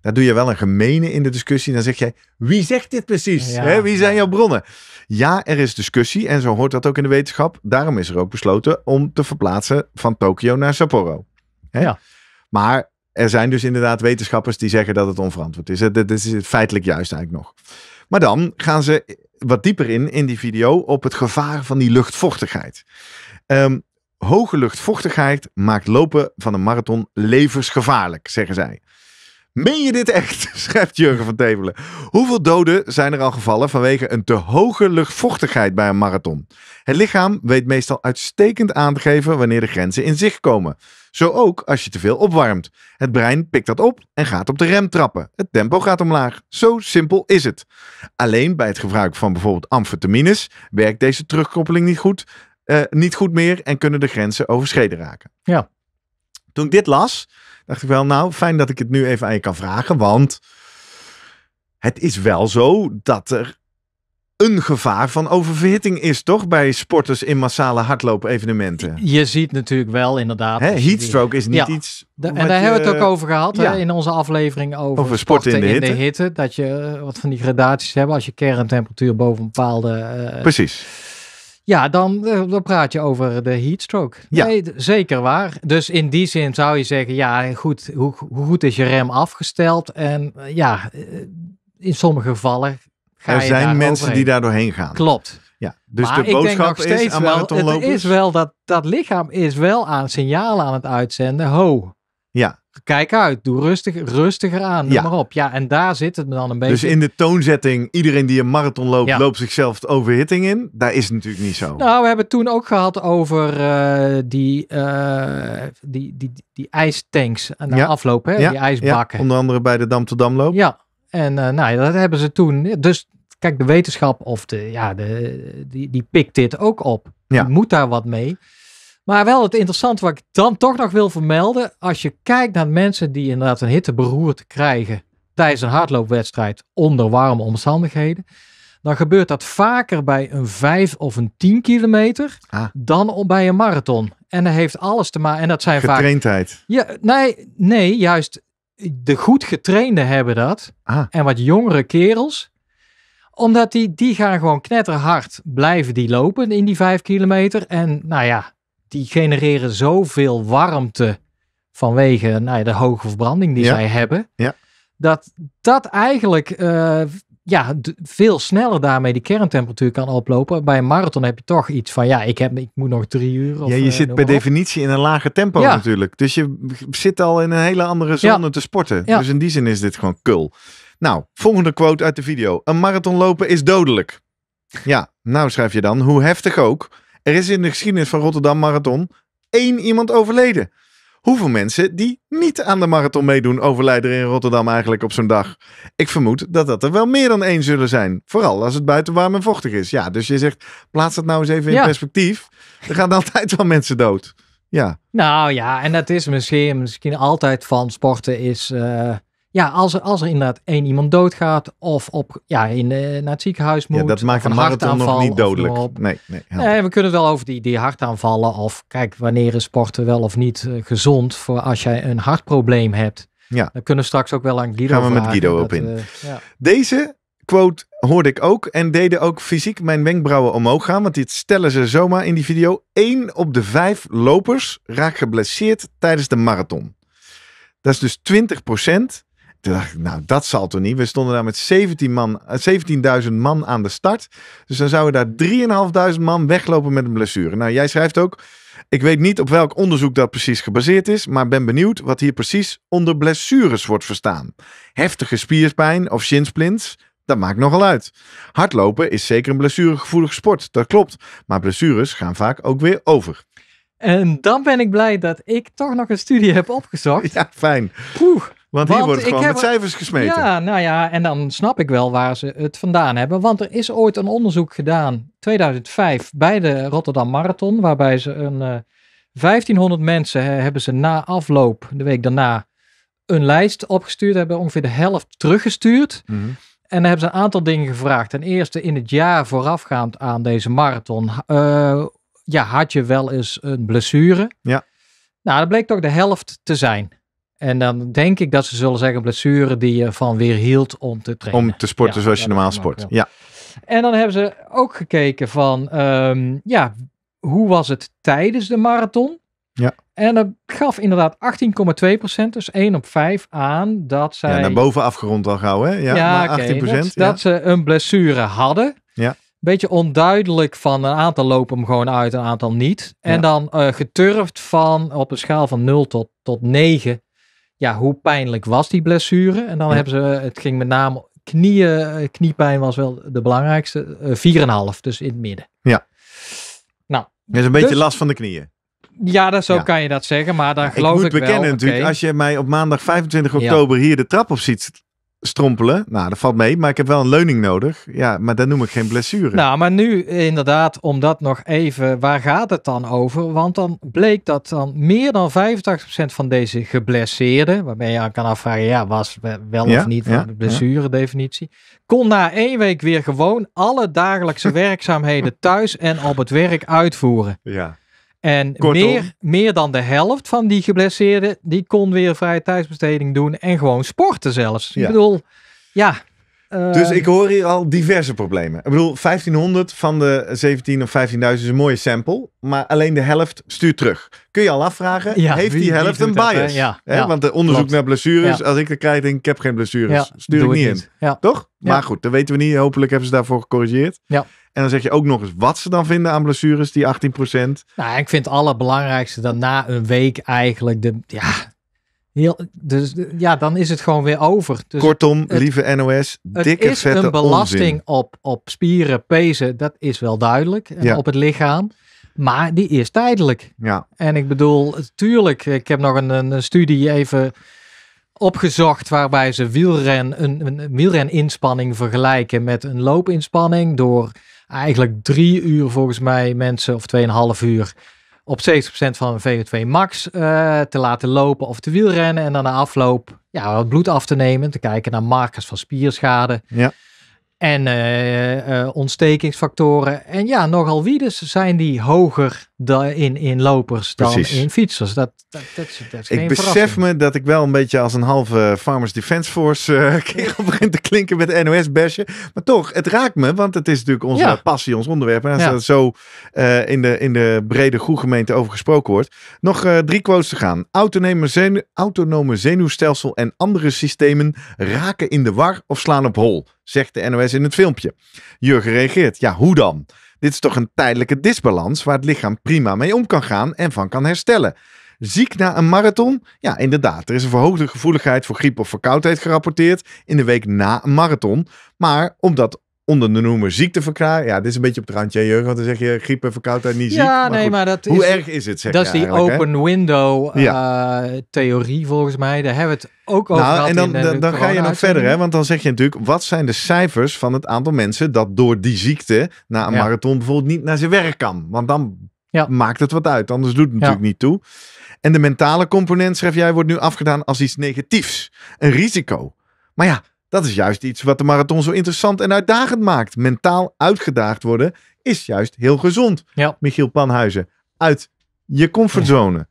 Daar doe je wel een gemene in de discussie. Dan zeg jij, wie zegt dit precies? wie zijn jouw bronnen? Ja, er is discussie en zo hoort dat ook in de wetenschap. Daarom is er ook besloten om te verplaatsen van Tokio naar Sapporo. Ja. Maar er zijn dus inderdaad wetenschappers die zeggen dat het onverantwoord is. Dat is feitelijk juist eigenlijk nog. Maar dan gaan ze wat dieper in, in die video, op het gevaar van die luchtvochtigheid. Ehm, hoge luchtvochtigheid maakt lopen van een marathon levensgevaarlijk, zeggen zij. Meen je dit echt? schrijft Jurgen van Tevelen. Hoeveel doden zijn er al gevallen vanwege een te hoge luchtvochtigheid bij een marathon? Het lichaam weet meestal uitstekend aan te geven wanneer de grenzen in zicht komen. Zo ook als je te veel opwarmt. Het brein pikt dat op en gaat op de rem trappen. Het tempo gaat omlaag. Zo simpel is het. Alleen bij het gebruik van bijvoorbeeld amfetamines werkt deze terugkoppeling niet goed, eh, niet goed meer en kunnen de grenzen overschreden raken. Ja. Toen ik dit las, dacht ik wel, nou, fijn dat ik het nu even aan je kan vragen. Want het is wel zo dat er een gevaar van oververhitting is, toch? Bij sporters in massale hardloop-evenementen. Je ziet natuurlijk wel inderdaad. Hè, heatstroke is niet iets. en daar hebben we het ook over gehad in onze aflevering over, sporten, in, de, hitte. Dat je eh, wat van die gradaties hebt als je kerntemperatuur boven een bepaalde. Eh, Precies ja, dan, eh, dan praat je over de heatstroke. Ja. Nee, zeker waar. Dus in die zin zou je zeggen, ja, goed, hoe, hoe goed is je rem afgesteld? En eh, ja, eh, in sommige gevallen ga er zijn mensen die daar doorheen gaan. Klopt. Ja, dus de boodschap ik is aan marathonlopers... Wel, het is wel dat, dat lichaam is wel aan signalen aan het uitzenden. Ho, ja kijk uit, doe rustig, rustiger aan, noem ja. maar op. Ja, en daar zit het me dan een dus beetje. Dus in de toonzetting, iedereen die een marathon loopt, loopt zichzelf de overhitting in. Daar is natuurlijk niet zo. Nou, we hebben toen ook gehad over eh, die, eh, die, die, die, ijstanks aan aflopen, ja. hè? die ijsbakken. Onder andere bij de Dam tot Damloop. Ja, en uh, nou, dat hebben ze toen. Dus kijk, de wetenschap of de, ja, de, die, die pikt dit ook op. Ja. moet daar wat mee. Maar wel het interessante wat ik dan toch nog wil vermelden. Als je kijkt naar mensen die inderdaad een hitteberoerte krijgen tijdens een hardloopwedstrijd onder warme omstandigheden. Dan gebeurt dat vaker bij een 5 of een 10 kilometer ah. dan bij een marathon. En dat heeft alles te maken. En dat zijn Getraindheid. vaak. Getraindheid. Ja, nee, nee, juist de goed getrainde hebben dat. Ah. En wat jongere kerels, omdat die, die gaan gewoon knetterhard blijven die lopen in die vijf kilometer. En nou ja, die genereren zoveel warmte vanwege nou ja, de hoge verbranding die zij hebben. Ja. Dat dat eigenlijk eh, ja, veel sneller daarmee die kerntemperatuur kan oplopen. Bij een marathon heb je toch iets van, ja, ik, heb, ik moet nog drie uur. Of, ja, je eh, zit per definitie in een lager tempo natuurlijk. Dus je zit al in een hele andere zone te sporten. Ja. Dus in die zin is dit gewoon kul. Nou, volgende quote uit de video. Een marathon lopen is dodelijk. Ja, nou schrijf je dan, hoe heftig ook. Er is in de geschiedenis van Rotterdam Marathon één iemand overleden. Hoeveel mensen die niet aan de marathon meedoen, overlijden in Rotterdam eigenlijk op zo'n dag? Ik vermoed dat dat er wel meer dan één zullen zijn. Vooral als het buiten warm en vochtig is. Ja, dus je zegt, plaats dat nou eens even in perspectief. Er gaan altijd wel mensen dood. Ja. Nou ja, en dat is misschien, misschien altijd van sporten is. Eh, ja, als er, als er inderdaad één iemand doodgaat of op, ja, in, naar het ziekenhuis moet. Ja, dat maakt een, marathon nog niet dodelijk. nee, nee, nee, we kunnen het wel over die, die hartaanvallen of kijk, wanneer is sporten wel of niet eh, gezond voor als jij een hartprobleem hebt. Ja. Dan kunnen we straks ook wel aan Guido Gaan we met Guido op in. Eh, ja. Deze quote hoorde ik ook en deden ook fysiek mijn wenkbrauwen omhoog gaan. Want dit stellen ze zomaar in die video. Eén op de vijf lopers raakt geblesseerd tijdens de marathon. Dat is dus 20 procent dacht nou, dat zal toch niet? We stonden daar met 17 man, 17.000 eh, man aan de start. Dus dan zouden daar 3.500 man weglopen met een blessure. Nou, jij schrijft ook. Ik weet niet op welk onderzoek dat precies gebaseerd is, maar ben benieuwd wat hier precies onder blessures wordt verstaan. Heftige spierspijn of shinsplints, dat maakt nogal uit. Hardlopen is zeker een blessuregevoelige sport, dat klopt. Maar blessures gaan vaak ook weer over. En dan ben ik blij dat ik toch nog een studie heb opgezocht. Ja, fijn. Want, die hier worden gewoon met cijfers gesmeten. Ja, nou ja, en dan snap ik wel waar ze het vandaan hebben. Want er is ooit een onderzoek gedaan, 2005, bij de Rotterdam Marathon, waarbij ze een 1500 eh, mensen hebben ze na afloop, de week daarna, een lijst opgestuurd. Hebben ongeveer de helft teruggestuurd. Mhm. En dan hebben ze een aantal dingen gevraagd. Ten eerste, in het jaar voorafgaand aan deze marathon, eh, ja, had je wel eens een blessure? Ja. Nou, dat bleek toch de helft te zijn. En dan denk ik dat ze zullen zeggen blessure die je van weer hield om te trainen. Om te sporten zoals je normaal sport. ja. En dan hebben ze ook gekeken van, ehm, ja, hoe was het tijdens de marathon? Ja. En dat gaf inderdaad 18,2%, dus 1 op 5 aan dat zij... Ja, naar boven afgerond al gauw, hè? Ja, maar 18%. dat, ja. dat ze een blessure hadden. Ja beetje onduidelijk van een aantal lopen hem gewoon uit, een aantal niet. En dan eh, geturfd van op een schaal van 0 tot, tot 9 ja, hoe pijnlijk was die blessure? En dan hebben ze, het ging met name knieën, eh, kniepijn was wel de belangrijkste. 4,5, eh, dus in het midden. Ja. Nou. Dat is een beetje dus- last van de knieën. Ja, dat, zo kan je dat zeggen, maar dan geloof ik Ik moet bekennen natuurlijk, als je mij op maandag 25 oktober hier de trap op ziet strompelen. Nou, dat valt mee, maar ik heb wel een leuning nodig. Ja, maar dat noem ik geen blessure. Nou, maar nu inderdaad, om dat nog even, waar gaat het dan over? Want dan bleek dat dan meer dan 85% van deze geblesseerden, waarmee je aan kan afvragen, ja, was wel of niet ja, de definitie kon na één week weer gewoon alle dagelijkse werkzaamheden thuis en op het werk uitvoeren. Ja. En meer, meer dan de helft van die geblesseerden, die kon weer vrije tijdsbesteding doen en gewoon sporten zelfs. Ik bedoel, ja. Eh, dus ik hoor hier al diverse problemen. Ik bedoel, 1500 van de 17 of 15.000 is een mooie sample, maar alleen de helft stuurt terug. Kun je al afvragen, heeft die helft een bias? ja, Want de onderzoek naar blessures, als ik er krijg, denk ik, heb geen blessures, stuur ik niet, in. Toch? Maar goed, dat weten we niet. Hopelijk hebben ze daarvoor gecorrigeerd. Ja. En dan zeg je ook nog eens wat ze dan vinden aan blessures, die 18%. Nou, ik vind het allerbelangrijkste dat na een week eigenlijk de. Ja, heel, dus ja, dan is het gewoon weer over. Dus Kortom, lieve NOS, het dikke is een belasting op, op spieren, pezen, dat is wel duidelijk. Eh, op het lichaam. Maar die is tijdelijk. Ja. En ik bedoel, tuurlijk, ik heb nog een, een studie even opgezocht waarbij ze wielren, een, een inspanning vergelijken met een loopinspanning door eigenlijk drie uur volgens mij mensen of tweeënhalf uur op 70% van een VO2 max eh, te laten lopen of te wielrennen. En dan na afloop ja, wat bloed af te nemen, te kijken naar markers van spierschade. Ja. En eh, eh, ontstekingsfactoren. En ja, nogal wie dus zijn die hoger dan in, in lopers dan in fietsers. Dat, dat, dat, is, dat ik besef me dat ik wel een beetje als een halve eh, Farmers Defense Force uh, kerel begin te klinken met NOS-besje. Maar toch, het raakt me, want het is natuurlijk onze passie, ons onderwerp. En als ja. zo in, de, in de brede groegemeente over gesproken wordt. Nog drie quotes te gaan. Autonome, autonome zenuwstelsel en andere systemen raken in de war of slaan op hol zegt de NOS in het filmpje. Jurgen reageert, ja hoe dan? Dit is toch een tijdelijke disbalans waar het lichaam prima mee om kan gaan en van kan herstellen. Ziek na een marathon? Ja, inderdaad. Er is een verhoogde gevoeligheid voor griep of verkoudheid gerapporteerd in de week na een marathon. Maar omdat onder de noemer ziekte Ja, dit is een beetje op het randje jeugd, want dan zeg je griep en verkoudheid niet ziek. nee, maar dat hoe erg is het? Zeg dat is die open window eh, theorie volgens mij. Daar hebben we het ook over nou, En dan, dan, ga je nog verder, hè? want dan zeg je natuurlijk, wat zijn de cijfers van het aantal mensen dat door die ziekte na een marathon bijvoorbeeld niet naar zijn werk kan? Want dan maakt het wat uit, anders doet het natuurlijk niet toe. En de mentale component, schrijf jij, wordt nu afgedaan als iets negatiefs, een risico. Maar ja, dat is juist iets wat de marathon zo interessant en uitdagend maakt. Mentaal uitgedaagd worden is juist heel gezond. Ja. Michiel Panhuizen, uit je comfortzone.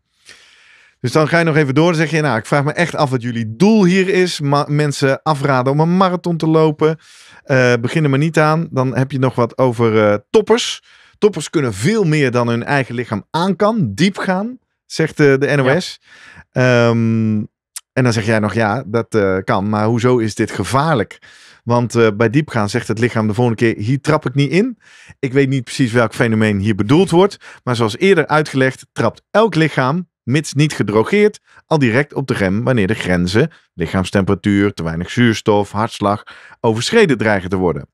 Dus dan ga je nog even door en zeg je, nou, ik vraag me echt af wat jullie doel hier is. Ma mensen afraden om een marathon te lopen. Uh, begin er maar niet aan. Dan heb je nog wat over eh, toppers. Toppers kunnen veel meer dan hun eigen lichaam aan kan. Diep gaan, zegt eh, de NOS. Ehm, en dan zeg jij nog, ja, dat eh, kan, maar hoezo is dit gevaarlijk? Want uh, bij diepgaan zegt het lichaam de volgende keer, hier trap ik niet in. Ik weet niet precies welk fenomeen hier bedoeld wordt, maar zoals eerder uitgelegd, trapt elk lichaam, mits niet gedrogeerd, al direct op de rem wanneer de grenzen, lichaamstemperatuur, te weinig zuurstof, hartslag, overschreden dreigen te worden.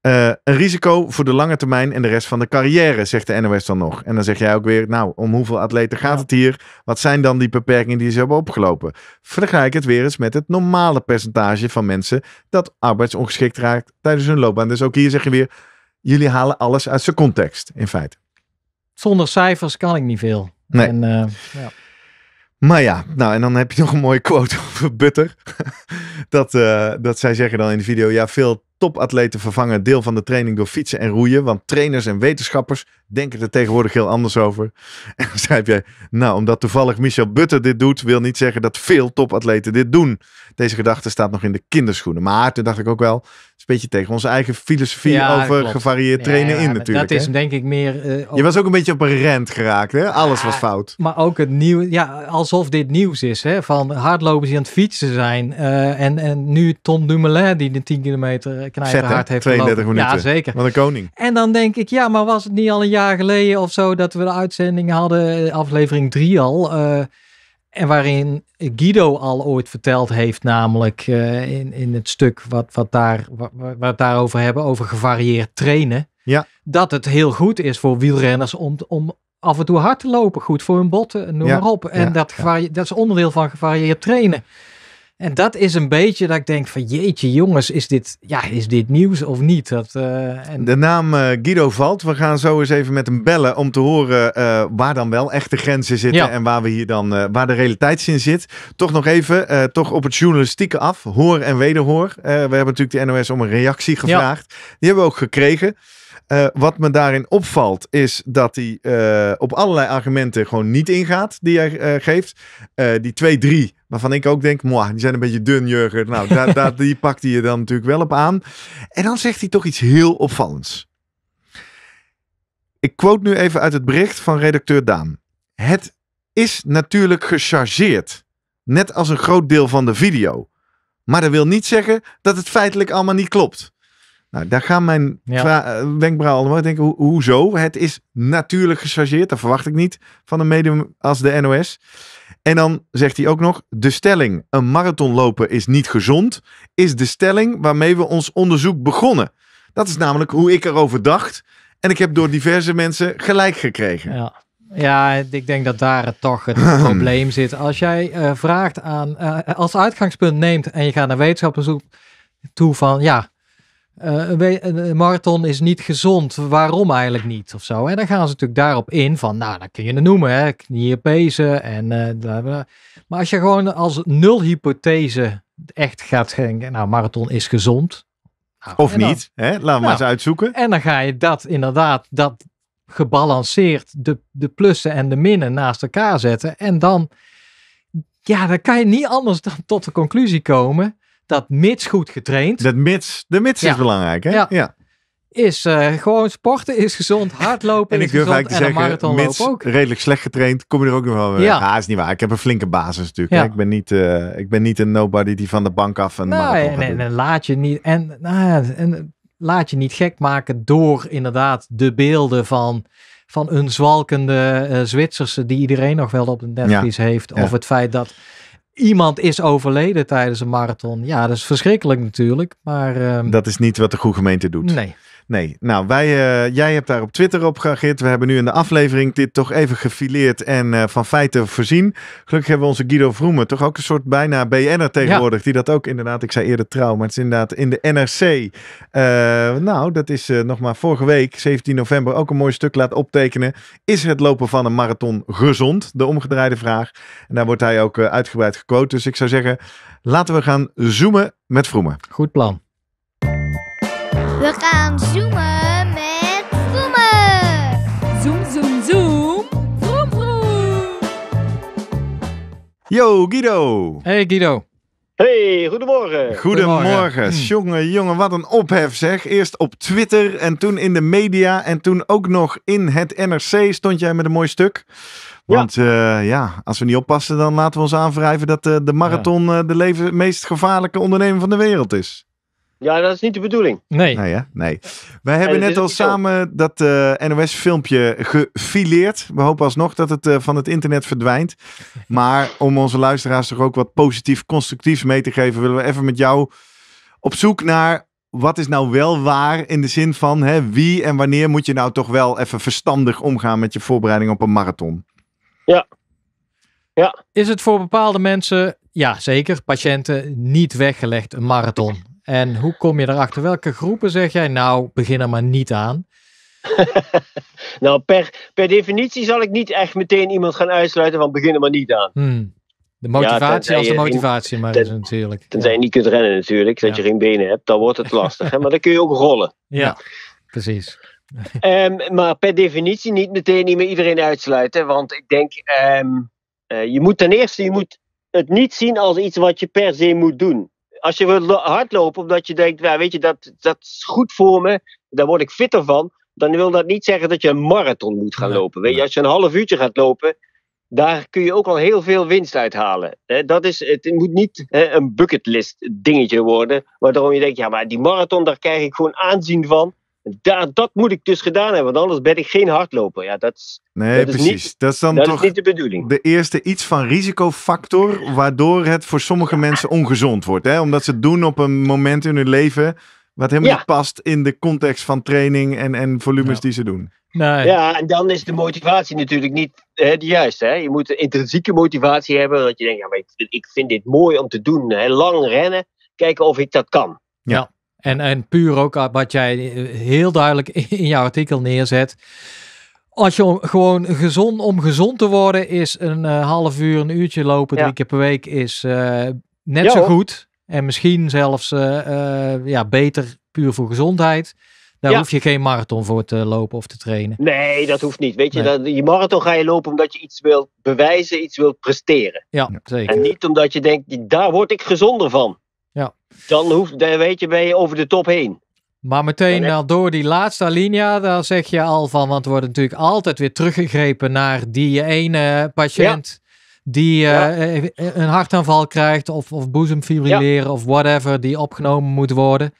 Eh, een risico voor de lange termijn en de rest van de carrière, zegt de NOS dan nog. En dan zeg jij ook weer, nou, om hoeveel atleten gaat het hier? Wat zijn dan die beperkingen die ze hebben opgelopen? Vergelijk het weer eens met het normale percentage van mensen dat arbeidsongeschikt raakt tijdens hun loopbaan. Dus ook hier zeg je weer, jullie halen alles uit zijn context, in feite. Zonder cijfers kan ik niet veel. Nee. En, eh, ja. Maar ja, nou en dan heb je nog een mooie quote over Butter. dat, eh, dat zij zeggen dan in de video, ja, veel topatleten vervangen deel van de training door fietsen en roeien. Want trainers en wetenschappers denken er tegenwoordig heel anders over. En dan schrijf jij, nou omdat toevallig Michel Butter dit doet, wil niet zeggen dat veel topatleten dit doen. Deze gedachte staat nog in de kinderschoenen. Maar toen dacht ik ook wel, een beetje tegen onze eigen filosofie over gevarieerd trainen in natuurlijk. Dat is denk ik meer... Eh, je was ook een beetje op een rent geraakt, hè? Alles was fout. Maar ook het nieuwe, ja, alsof dit nieuws is, hè? Van hardlopers die aan het fietsen zijn. Eh, en, en nu Tom Dumoulin die de 10 kilometer knijperhard heeft 32 gelopen. minuten. Ja, zeker. Wat een koning. En dan denk ik, ja, maar was het niet al een jaar geleden of zo dat we de uitzending hadden, eh, aflevering 3 al... Eh, en waarin Guido al ooit verteld heeft, namelijk eh, in, in het stuk wat, wat, daar, wat, we het daarover hebben, over gevarieerd trainen. Ja. Dat het heel goed is voor wielrenners om, om af en toe hard te lopen. Goed voor hun botten, noem ja. maar op. En dat, dat is onderdeel van gevarieerd trainen. En dat is een beetje dat ik denk van jeetje jongens, is dit, ja, is dit nieuws of niet? Dat, eh, en... De naam eh, Guido valt. We gaan zo eens even met hem bellen om te horen eh, waar dan wel echte grenzen zitten en waar, we hier dan, waar de realiteit in zit. Toch nog even, toch op het journalistieke af, hoor en wederhoor. we hebben natuurlijk de NOS om een reactie gevraagd. Die hebben we ook gekregen. Eh, wat me daarin opvalt is dat hij eh, op allerlei argumenten gewoon niet ingaat die hij eh, geeft. die twee, drie, waarvan ik ook denk, moi, die zijn een beetje dun, Jurgen. Nou, die pakt hij je dan natuurlijk wel op aan. En dan zegt hij toch iets heel opvallends. Ik quote nu even uit het bericht van redacteur Daan. Het is natuurlijk gechargeerd, net als een groot deel van de video. Maar dat wil niet zeggen dat het feitelijk allemaal niet klopt. Nou, daar gaan mijn ja. Eh, wenkbrauwen allemaal denken, hoezo? Het is natuurlijk gechargeerd, dat verwacht ik niet van een medium als de NOS. En dan zegt hij ook nog, de stelling, een marathon lopen is niet gezond, is de stelling waarmee we ons onderzoek begonnen. Dat is namelijk hoe ik erover dacht. En ik heb door diverse mensen gelijk gekregen. Ja. Ja, ik denk dat daar het toch het probleem zit. Als jij eh, vraagt aan, eh, als uitgangspunt neemt en je gaat naar wetenschap toe van, ja, eh, een marathon is niet gezond, waarom eigenlijk niet? Of zo. En dan gaan ze natuurlijk daarop in van, nou, dat kun je het noemen, hè, pezen en eh, Maar als je gewoon als nul hypothese echt gaat denken, nou, marathon is gezond. Nou, of niet, hè? laat maar nou, eens uitzoeken. En dan ga je dat inderdaad, dat gebalanceerd, de, de plussen en de minnen naast elkaar zetten. En dan, ja, dan kan je niet anders dan tot de conclusie komen dat mits goed getraind. Dat mits, de mits is belangrijk, hè? Ja. ja. Is eh, gewoon sporten, is gezond, hardlopen en ik durf gezond, eigenlijk te zeggen, mits ook. redelijk slecht getraind, kom je er ook nog wel ja. Ah, is niet waar. Ik heb een flinke basis natuurlijk. Ik, ben niet, eh, ik ben niet een nobody die van de bank af een nou, en, en, en, laat je niet en, nou, en eh, laat je niet gek maken door inderdaad de beelden van van een zwalkende uh, Zwitserse die iedereen nog wel op de netvlies heeft. Of het feit dat iemand is overleden tijdens een marathon. Ja, dat is verschrikkelijk natuurlijk. Maar, ehm, Dat is niet wat de goede gemeente doet. Nee. Nee, nou, wij, eh, jij hebt daar op Twitter op geageerd. We hebben nu in de aflevering dit toch even gefileerd en eh, van feiten voorzien. Gelukkig hebben we onze Guido Vroemen, toch ook een soort bijna BN'er tegenwoordig. Die dat ook inderdaad, ik zei eerder trouw, maar het is inderdaad in de NRC. Eh, nou, dat is nog maar vorige week, 17 november, ook een mooi stuk laat optekenen. Is het lopen van een marathon gezond? De omgedraaide vraag. En daar wordt hij ook uitgebreid quote. Dus ik zou zeggen, laten we gaan zoomen met Vroemen. Goed plan. We gaan zoomen met Vroemen. Zoom, zoom, zoom. Vroom, vroom. Yo, Guido. Hey, Guido. Hey, goedemorgen. Goedemorgen. Hmm. Jongen, jongen, wat een ophef zeg. Eerst op Twitter en toen in de media en toen ook nog in het NRC stond jij met een mooi stuk. Want ja, eh, ja als we niet oppassen dan laten we ons aanwrijven dat eh, de marathon eh, de leven, meest gevaarlijke onderneming van de wereld is. Ja, dat is niet de bedoeling. Nee. Nou nee. Wij hebben net al samen dat eh, NOS-filmpje gefileerd. We hopen alsnog dat het eh, van het internet verdwijnt. Maar om onze luisteraars toch ook wat positief, constructiefs mee te geven, willen we even met jou op zoek naar wat is nou wel waar in de zin van hè, wie en wanneer moet je nou toch wel even verstandig omgaan met je voorbereiding op een marathon? Ja. ja. Is het voor bepaalde mensen, ja zeker, patiënten, niet weggelegd een marathon? En hoe kom je erachter? Welke groepen zeg jij nou, begin er maar niet aan? nou, per, per definitie zal ik niet echt meteen iemand gaan uitsluiten van begin er maar niet aan. Hmm. De motivatie als de motivatie, maar is natuurlijk. Tenzij je niet kunt rennen natuurlijk, dat je geen benen hebt, dan wordt het lastig. hè? Maar dan kun je ook rollen. Ja, precies. Ehm, maar per definitie niet meteen niet iedereen uitsluiten, want ik denk, ehm, eh, je moet ten eerste je moet het niet zien als iets wat je per se moet doen als je wil hardlopen omdat je denkt, nou, weet je, dat, dat is goed voor me, daar word ik fitter van, dan wil dat niet zeggen dat je een marathon moet gaan lopen. Weet je, als je een half uurtje gaat lopen, daar kun je ook al heel veel winst uit halen. Dat is, het moet niet een bucketlist dingetje worden, waardoor je denkt, ja, maar die marathon, daar krijg ik gewoon aanzien van. Dat, dat moet ik dus gedaan hebben, want anders ben ik geen hardloper. Ja, dat is, nee, dat precies. Is niet, dat is dan dat toch is niet de bedoeling. De eerste iets van risicofactor, waardoor het voor sommige mensen ongezond wordt. Hè? Omdat ze het doen op een moment in hun leven wat helemaal niet past in de context van training en, en volumes die ze doen. Nee. Ja, en dan is de motivatie natuurlijk niet hè, de juiste. Hè? Je moet een intrinsieke motivatie hebben. Dat je denkt, ja, ik, ik vind dit mooi om te doen. Hè? Lang rennen, kijken of ik dat kan. Ja. En, en puur ook wat jij eh, heel duidelijk in jouw artikel neerzet. Als je gewoon gezond, om gezond te worden is een eh, half uur, een uurtje lopen drie keer per week is eh, net zo goed. En misschien zelfs ja, beter puur voor gezondheid. Daar hoef je geen marathon voor te lopen of te trainen. Nee, dat hoeft niet. Weet je, dat, je marathon ga je lopen omdat je iets wilt bewijzen, iets wilt presteren. Ja, zeker. En niet omdat je denkt, daar word ik gezonder van. Ja. Dan, hoef, dan weet je, ben je over de top heen. Maar meteen door die laatste linia, daar zeg je al van, want we worden natuurlijk altijd weer teruggegrepen naar die ene patiënt die eh, een hartaanval krijgt of, of boezemfibrilleren of whatever, die opgenomen moet worden.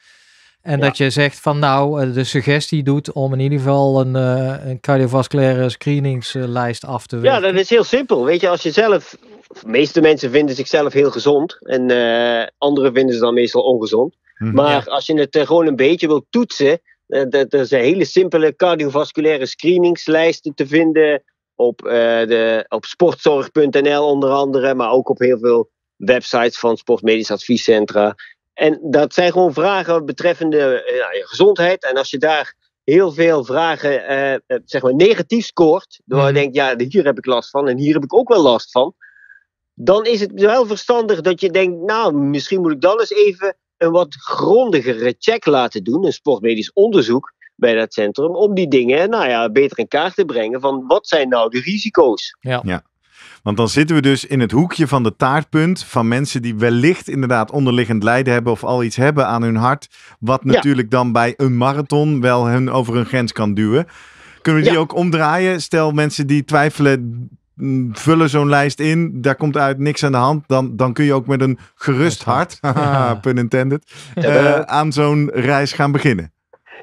En dat je zegt van nou, eh, de suggestie doet om in ieder geval een, eh, een cardiovasculaire screeningslijst af te werken. Ja, dat is heel simpel. Weet je, als je zelf, de meeste mensen vinden zichzelf heel gezond en uh, anderen vinden ze dan meestal ongezond. Mhm. Maar als je het gewoon een beetje wilt toetsen, er zijn hele simpele cardiovasculaire screeningslijsten te vinden op, de, op sportzorg.nl onder andere, maar ook op heel veel websites van sportmedisch adviescentra. En dat zijn gewoon vragen betreffende eh, ja, gezondheid. En als je daar heel veel vragen eh, eh zeg maar negatief scoort, door je mhm. denkt, ja, hier heb ik last van en hier heb ik ook wel last van, dan is het wel verstandig dat je denkt, nou, misschien moet ik dan eens even een wat grondigere check laten doen, een sportmedisch onderzoek bij dat centrum, om die dingen, nou ja, beter in kaart te brengen van wat zijn nou de risico's. Ja. ja. Want dan zitten we dus in het hoekje van de taartpunt van mensen die wellicht inderdaad onderliggend lijden hebben of al iets hebben aan hun hart. Wat natuurlijk dan bij een marathon wel hun over hun grens kan duwen. Kunnen we die ook omdraaien? Stel mensen die twijfelen, mm, vullen zo'n lijst in. Daar komt uit niks aan de hand. Dan, dan kun je ook met een gerust hart, pun intended, eh, aan zo'n reis gaan beginnen.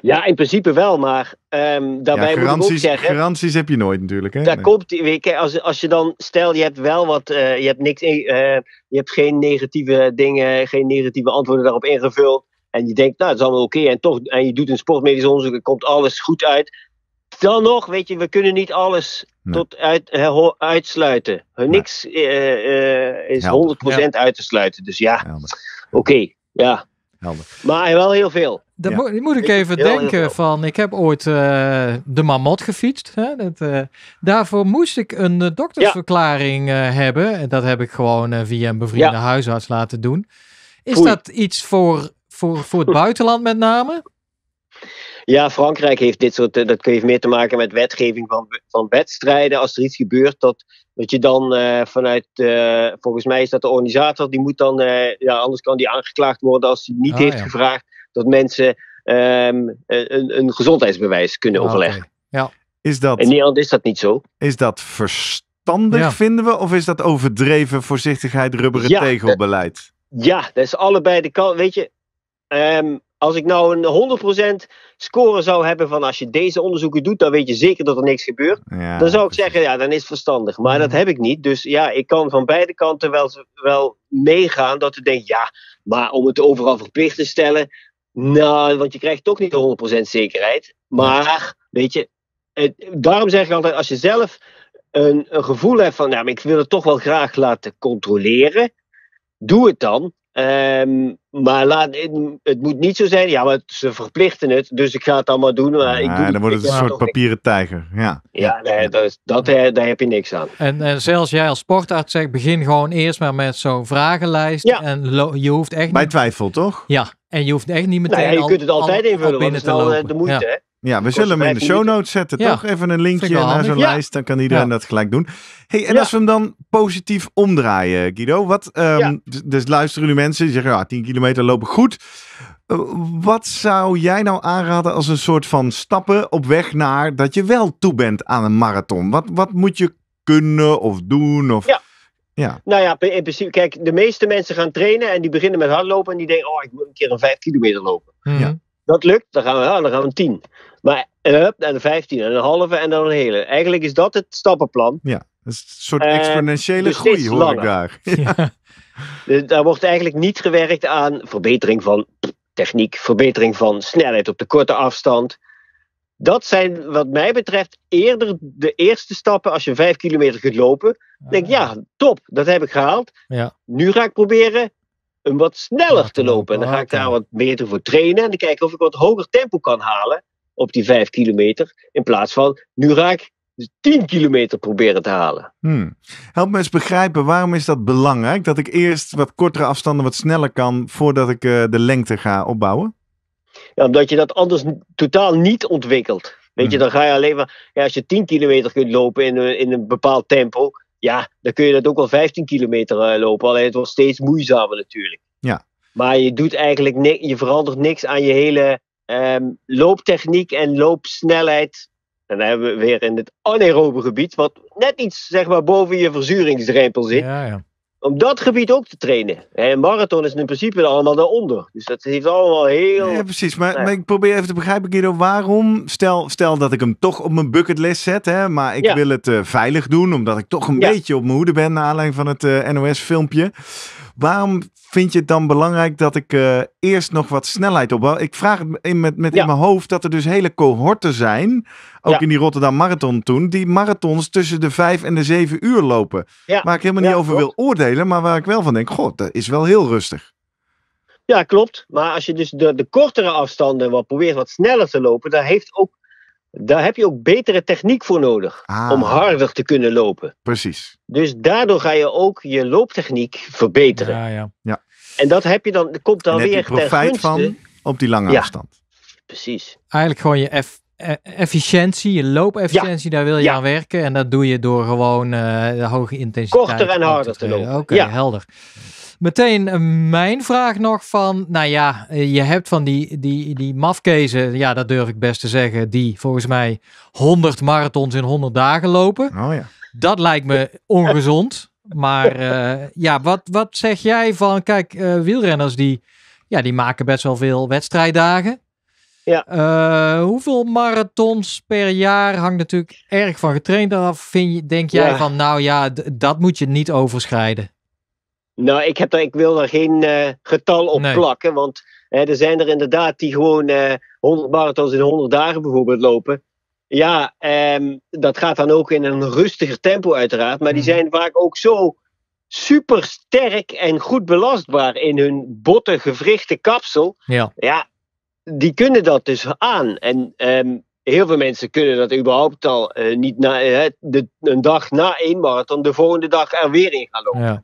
Ja, in principe wel, maar ehm, daarbij moet ik ook zeggen... Garanties heb je nooit natuurlijk. Hè? Daar komt, als, als je dan, stel je hebt wel wat, eh, je hebt niks, eh, je hebt geen negatieve dingen, geen negatieve antwoorden daarop ingevuld. En je denkt, nou, het is allemaal oké. en toch, en je doet een sportmedisch onderzoek, er komt alles goed uit. Dan nog, weet je, we kunnen niet alles tot uit, uitsluiten. Niks eh, is 100% uit te sluiten. Dus ja, oké, ja. Maar wel heel veel. Dan moet ik even denken van, ik heb ooit eh, de Mamot gefietst. Hè? Dat, eh, daarvoor moest ik een eh, doktersverklaring hebben. En dat heb ik gewoon via een bevriende huisarts laten doen. Is dat iets voor, voor, voor het buitenland met name? Ja, Frankrijk heeft dit soort, dat heeft meer te maken met wetgeving van, van wedstrijden. Als er iets gebeurt dat dat je dan eh, vanuit, eh, volgens mij is dat de organisator, die moet dan, eh, ja, anders kan die aangeklaagd worden als hij niet ah, heeft gevraagd dat mensen ehm, een, een, gezondheidsbewijs kunnen ah, overleggen. Ja. Is dat, In Nederland is dat niet zo. Is dat verstandig, vinden we? Of is dat overdreven voorzichtigheid, rubberen ja, tegelbeleid? ja, dat is allebei de kant. Weet je, ehm, als ik nou een 100% score zou hebben van als je deze onderzoeken doet, dan weet je zeker dat er niks gebeurt. dan zou ik zeggen, ja, dan is het verstandig. Maar dat heb ik niet. Dus ja, ik kan van beide kanten wel, wel meegaan dat ik denk, ja, maar om het overal verplicht te stellen, nou, want je krijgt toch niet de 100% zekerheid. Maar, weet je, het, daarom zeg ik altijd, als je zelf een, een gevoel hebt van, nou, ik wil het toch wel graag laten controleren, doe het dan. Ehm, maar laat, het moet niet zo zijn, ja, maar ze verplichten het, dus ik ga het allemaal doen. Maar ja, ik doe dan wordt het een soort papieren tijger. Ja, ja nee, dat, dat, eh, daar heb je niks aan. En, en, zelfs jij als sportarts zegt, begin gewoon eerst maar met zo'n vragenlijst. Ja. En je hoeft echt Bij twijfel, toch? Ja, en je hoeft echt niet meteen. Nee, je kunt het altijd invullen, want dat is wel eh, de moeite. Hè? Ja, we zullen hem in de show notes zetten, toch? Even een linkje naar zo'n lijst, dan kan iedereen dat gelijk doen. hey, en als we hem dan positief omdraaien, Guido. Wat, ehm, Dus luisteren nu mensen die zeggen, ja, 10 kilometer lopen goed. Eh, wat zou jij nou aanraden als een soort van stappen op weg naar dat je wel toe bent aan een marathon? Wat, wat moet je kunnen of doen? Of... Ja. Ja. Nou ja, in principe, kijk, de meeste mensen gaan trainen en die beginnen met hardlopen en die denken, oh, ik moet een keer een 5 kilometer lopen. Mhm. Ja dat lukt, dan gaan we, dan gaan we een tien. Maar en, een vijftien, en een halve, en dan een hele. Eigenlijk is dat het stappenplan. Ja, een soort eh, exponentiële dus groei hoor ik daar. Ja. daar wordt eigenlijk niet gewerkt aan verbetering van techniek, verbetering van snelheid op de korte afstand. Dat zijn wat mij betreft eerder de eerste stappen als je vijf kilometer kunt lopen. Ah. denk ik, ja, top, dat heb ik gehaald. Ja. Nu ga ik proberen om wat sneller te lopen. En dan ga ik daar wat meer voor trainen. En dan kijken of ik wat hoger tempo kan halen op die 5 kilometer. In plaats van nu ga ik 10 kilometer proberen te halen. Hmm. Help me eens begrijpen, waarom is dat belangrijk? Dat ik eerst wat kortere afstanden wat sneller kan voordat ik eh, de lengte ga opbouwen? Ja, omdat je dat anders totaal niet ontwikkelt. Weet je, hmm. dan ga je alleen maar, ja, als je 10 kilometer kunt lopen in, in een bepaald tempo, ja, dan kun je dat ook wel 15 kilometer eh, lopen. Alleen het wordt steeds moeizamer natuurlijk. Ja. Maar je doet eigenlijk je verandert niks aan je hele ehm, looptechniek en loopsnelheid. En dan hebben we weer in het anaerobe gebied, wat net iets zeg maar boven je verzuringsdrempel zit. Ja, ja om dat gebied ook te trainen. En marathon is in principe allemaal daaronder. Dus dat heeft allemaal heel... Ja, precies. Maar, nou maar ik probeer even te begrijpen, Guido, waarom... Stel, stel dat ik hem toch op mijn bucketlist zet, hè, maar ik wil het eh, veilig doen... omdat ik toch een beetje op mijn hoede ben... naar aanleiding van het eh, NOS-filmpje. Waarom vind je het dan belangrijk dat ik eh, eerst nog wat snelheid opbouw? Ik vraag het in, met, met in mijn hoofd dat er dus hele cohorten zijn, ook in die Rotterdam Marathon toen, die marathons tussen de vijf en de zeven uur lopen. Ja. Waar ik helemaal niet over wil oordelen, maar waar ik wel van denk, god, dat is wel heel rustig. Ja, klopt. Maar als je dus de, de kortere afstanden wat probeert wat sneller te lopen, dan heeft ook daar heb je ook betere techniek voor nodig ah. om harder te kunnen lopen. Precies. Dus daardoor ga je ook je looptechniek verbeteren. Ja, ja. ja. En dat heb je dan, komt dan weer profijt ten van op die lange afstand. Precies. Eigenlijk gewoon je e- efficiëntie, je loopefficiëntie, daar wil je aan werken. En dat doe je door gewoon eh, de hoge intensiteit. Korter en harder te, lopen. Oké, helder. Meteen eh, mijn vraag nog van, nou ja, eh, je hebt van die, die, die mafkezen, ja, dat durf ik best te zeggen, die volgens mij 100 marathons in 100 dagen lopen. Oh ja. Dat lijkt me ongezond. Maar eh, ja, wat, wat zeg jij van, kijk, wielrenners die, ja, die maken best wel veel wedstrijddagen. Ja. hoeveel marathons per jaar hangt natuurlijk erg van getraind af. Vind je, denk jij van, nou ja, dat moet je niet overschrijden? Nou, ik, heb ik wil daar geen eh, getal op plakken. Want er zijn er inderdaad die gewoon uh, eh, 100 marathons in 100 dagen bijvoorbeeld lopen. Ja, ehm, dat gaat dan ook in een rustiger tempo uiteraard. Maar die mhm. zijn vaak ook zo super sterk en goed belastbaar in hun botte, gewrichte kapsel. Ja. ja, die kunnen dat dus aan. En ehm, heel veel mensen kunnen dat überhaupt al eh, niet na, de, een dag na één marathon de volgende dag er weer in gaan lopen. Ja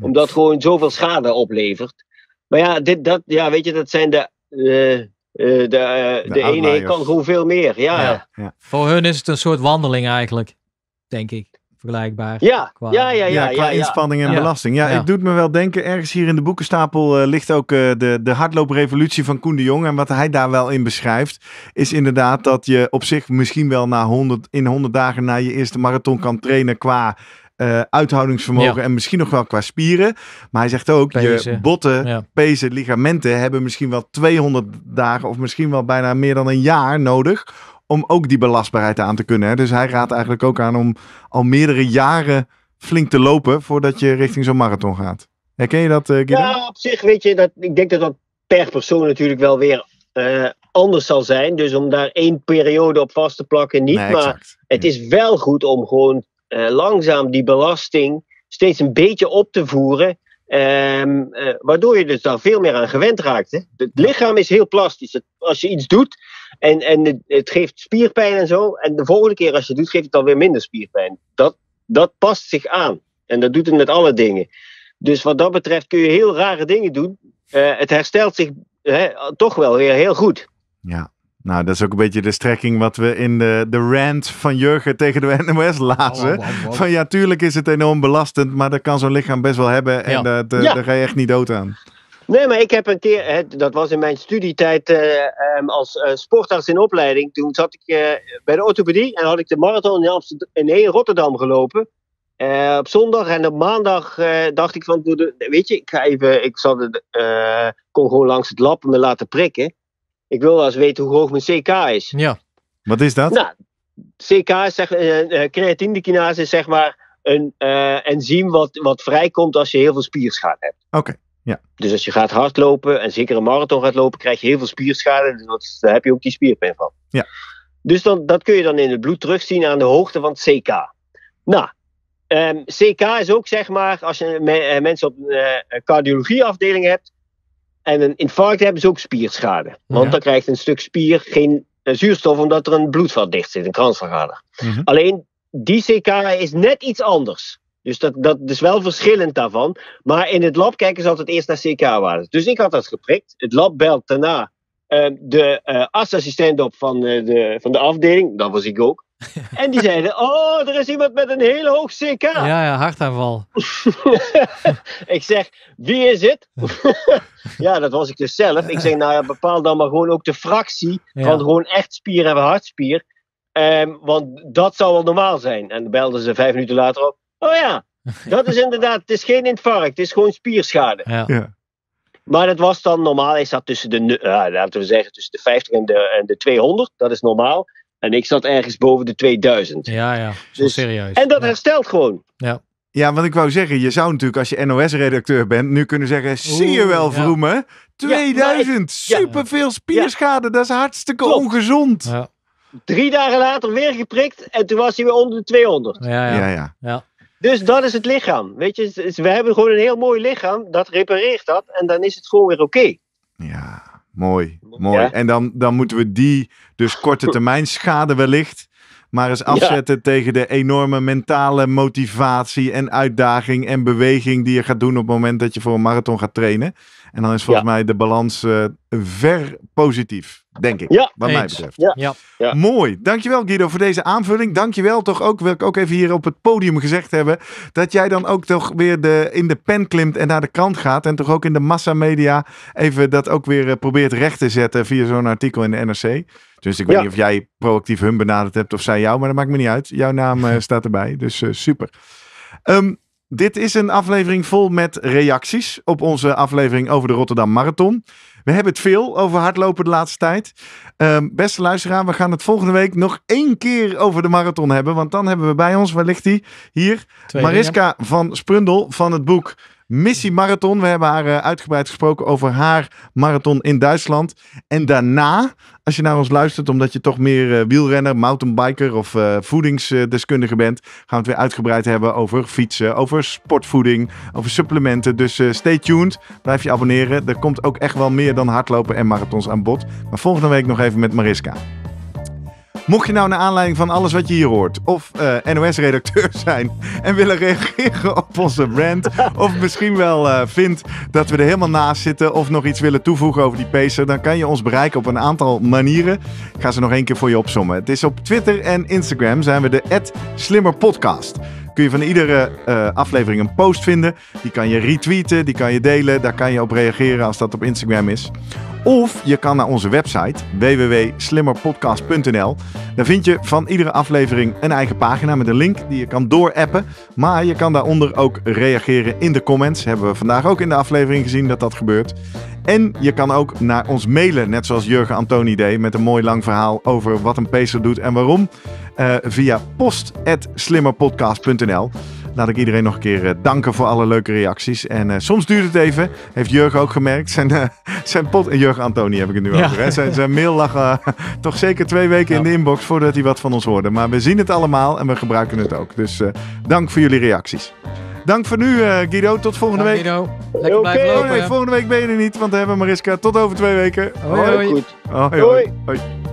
omdat gewoon zoveel schade oplevert. Maar ja, dit, dat, ja weet je, dat zijn de. Uh, de, eh, de, de ene kan gewoon veel meer. Ja. Ja, ja. Voor hun is het een soort wandeling eigenlijk, denk ik. Vergelijkbaar. Ja, qua, ja, ja, ja, ja qua inspanning en belasting. Ja, ik doe me wel denken. Ergens hier in de boekenstapel ligt ook de, de hardlooprevolutie van Koen de Jong. En wat hij daar wel in beschrijft, is inderdaad dat je op zich misschien wel na 100, in 100 dagen na je eerste marathon kan trainen qua uh, uithoudingsvermogen en misschien nog wel qua spieren. Maar hij zegt ook, pezen. je botten, pezen, ligamenten hebben misschien wel 200 dagen of misschien wel bijna meer dan een jaar nodig om ook die belastbaarheid aan te kunnen. Dus hij raadt eigenlijk ook aan om al meerdere jaren flink te lopen voordat je richting zo'n marathon gaat. Herken je dat, uh, Ja, op zich weet je, dat, ik denk dat dat per persoon natuurlijk wel weer eh, anders zal zijn. Dus om daar één periode op vast te plakken, niet. maar het is wel goed om gewoon eh, langzaam die belasting steeds een beetje op te voeren. Ehm, eh, waardoor je dus daar veel meer aan gewend raakt. Hè? Het lichaam is heel plastisch. als je iets doet en, en het, geeft spierpijn en zo. En de volgende keer als je het doet, geeft het alweer minder spierpijn. Dat, dat past zich aan. En dat doet het met alle dingen. Dus wat dat betreft kun je heel rare dingen doen. Eh, het herstelt zich hè, toch wel weer heel goed. Ja, nou, dat is ook een beetje de strekking wat we in de, de rant van Jurgen tegen de NOS lazen. Oh, oh, oh. van ja, tuurlijk is het enorm belastend, maar dat kan zo'n lichaam best wel hebben. En dat, daar ga je echt niet dood aan. Nee, maar ik heb een keer, dat was in mijn studietijd eh, ehm, als uh, sportarts in opleiding. Toen zat ik eh, bij de orthopedie en had ik de marathon in, Amsterdam, Rotterdam gelopen. op zondag en op maandag dacht ik van, weet je, ik ga even, ik zal de, kon gewoon langs het lab me laten prikken ik wil wel eens weten hoe hoog mijn CK is. Ja. Wat is dat? Nou, CK is zeg, uh, is zeg maar een eh, enzym wat, wat vrijkomt als je heel veel spierschade hebt. Oké. Ja. Dus als je gaat hardlopen en zeker een marathon gaat lopen, krijg je heel veel spierschade. Dus dat, daar heb je ook die spierpijn van. Ja. Dus dan, dat kun je dan in het bloed terugzien aan de hoogte van het CK. Nou, ehm, CK is ook zeg maar, als je mensen op een cardiologieafdeling hebt, en een infarct hebben ze ook spierschade. Want dan krijgt een stuk spier geen eh, zuurstof omdat er een bloedvat dicht zit, een kransvergader. Mhm. Alleen die CK is net iets anders. Dus dat, dat is wel verschillend daarvan. Maar in het lab kijken ze altijd eerst naar CK-waarden. Dus ik had dat geprikt. Het lab belt daarna eh, de uh, assistent op van, de, van de afdeling. Dat was ik ook en die zeiden, oh, er is iemand met een heel hoog CK. Ja, ja, hartaanval. ik zeg, wie is het? ja, dat was ik dus zelf. Ik zeg, nou ja, bepaal dan maar gewoon ook de fractie van gewoon echt spier en hartspier. Ehm, want dat zou wel normaal zijn. En dan belden ze vijf minuten later op. Oh ja, dat is inderdaad, het is geen infarct, het is gewoon spierschade. Ja. Maar dat was dan normaal, hij zat tussen de, laten we zeggen, tussen de 50 en de, en de 200, dat is normaal. En ik zat ergens boven de 2000. Ja, ja. Zo dus- serieus. En dat herstelt gewoon. Ja. Ja, want ik wou zeggen, je zou natuurlijk als je NOS-redacteur bent, nu kunnen zeggen: zie je wel, Vroemen? 2000, superveel spierschade, dat is hartstikke ongezond. Ja. Drie dagen later weer geprikt en toen was hij weer onder de 200. Ja, ja, ja. ja. Dus dat is het lichaam. Weet je, we hebben gewoon een heel mooi lichaam, dat repareert dat en dan is het gewoon weer oké. Ja. Mooi, mooi. En dan, dan moeten we die, dus korte termijn schade wellicht, maar eens afzetten tegen de enorme mentale motivatie en uitdaging en beweging die je gaat doen op het moment dat je voor een marathon gaat trainen. En dan is volgens mij de balans eh, ver positief, denk ik. Ja. Wat mij betreft. Ja. ja. Mooi. Dankjewel Guido voor deze aanvulling. Dankjewel toch ook, wil ik ook even hier op het podium gezegd hebben, dat jij dan ook toch weer de, in de pen klimt en naar de krant gaat. En toch ook in de massamedia even dat ook weer eh, probeert recht te zetten via zo'n artikel in de NRC. Dus ik weet niet of jij proactief hun benaderd hebt of zij jou, maar dat maakt me niet uit. Jouw naam eh, staat erbij, dus super. Um, dit is een aflevering vol met reacties op onze aflevering over de Rotterdam Marathon. We hebben het veel over hardlopen de laatste tijd. Ehm, beste luisteraar, we gaan het volgende week nog één keer over de marathon hebben. Want dan hebben we bij ons, waar ligt die? Hier, Mariska van Sprundel van het boek Missie Marathon. We hebben haar eh, uitgebreid gesproken over haar marathon in Duitsland. En daarna, als je naar ons luistert, omdat je toch meer eh, wielrenner, mountainbiker of eh, voedingsdeskundige bent, gaan we het weer uitgebreid hebben over fietsen, over sportvoeding, over supplementen. Dus stay tuned. Blijf je abonneren. Er komt ook echt wel meer dan hardlopen en marathons aan bod. Maar volgende week nog even met Mariska. Mocht je nou naar aanleiding van alles wat je hier hoort, of eh, NOS-redacteur zijn en willen reageren op onze brand, of misschien wel eh, vindt dat we er helemaal naast zitten, of nog iets willen toevoegen over die pacer, dan kan je ons bereiken op een aantal manieren. Ik ga ze nog één keer voor je opzommen. Het is op Twitter en Instagram zijn we de @slimmerpodcast. Kun je van iedere eh, aflevering een post vinden. Die kan je retweeten, die kan je delen, daar kan je op reageren als dat op Instagram is. Of je kan naar onze website www.slimmerpodcast.nl. Daar vind je van iedere aflevering een eigen pagina met een link die je kan doorappen. Maar je kan daaronder ook reageren in de comments. Hebben we vandaag ook in de aflevering gezien dat dat gebeurt. En je kan ook naar ons mailen, net zoals Jurgen Antoni deed, met een mooi lang verhaal over wat een pacer doet en waarom. Uh, via post.slimmerpodcast.nl. Laat ik iedereen nog een keer eh, danken voor alle leuke reacties. En eh, soms duurt het even. Heeft Jurgen ook gemerkt. Zijn, eh, zijn pot... En Jurgen Antoni heb ik het nu over. Hè? Zijn, zijn mail lag toch zeker twee weken in de inbox voordat hij wat van ons hoorde. Maar we zien het allemaal en we gebruiken het ook. Dus dank voor jullie reacties. Dank voor nu, Guido. Tot volgende week. Guido. Lekker blijven lopen. Volgende week, ben je er niet, want dan hebben Mariska. Tot over twee weken. Hoi. Goed. hoi. hoi.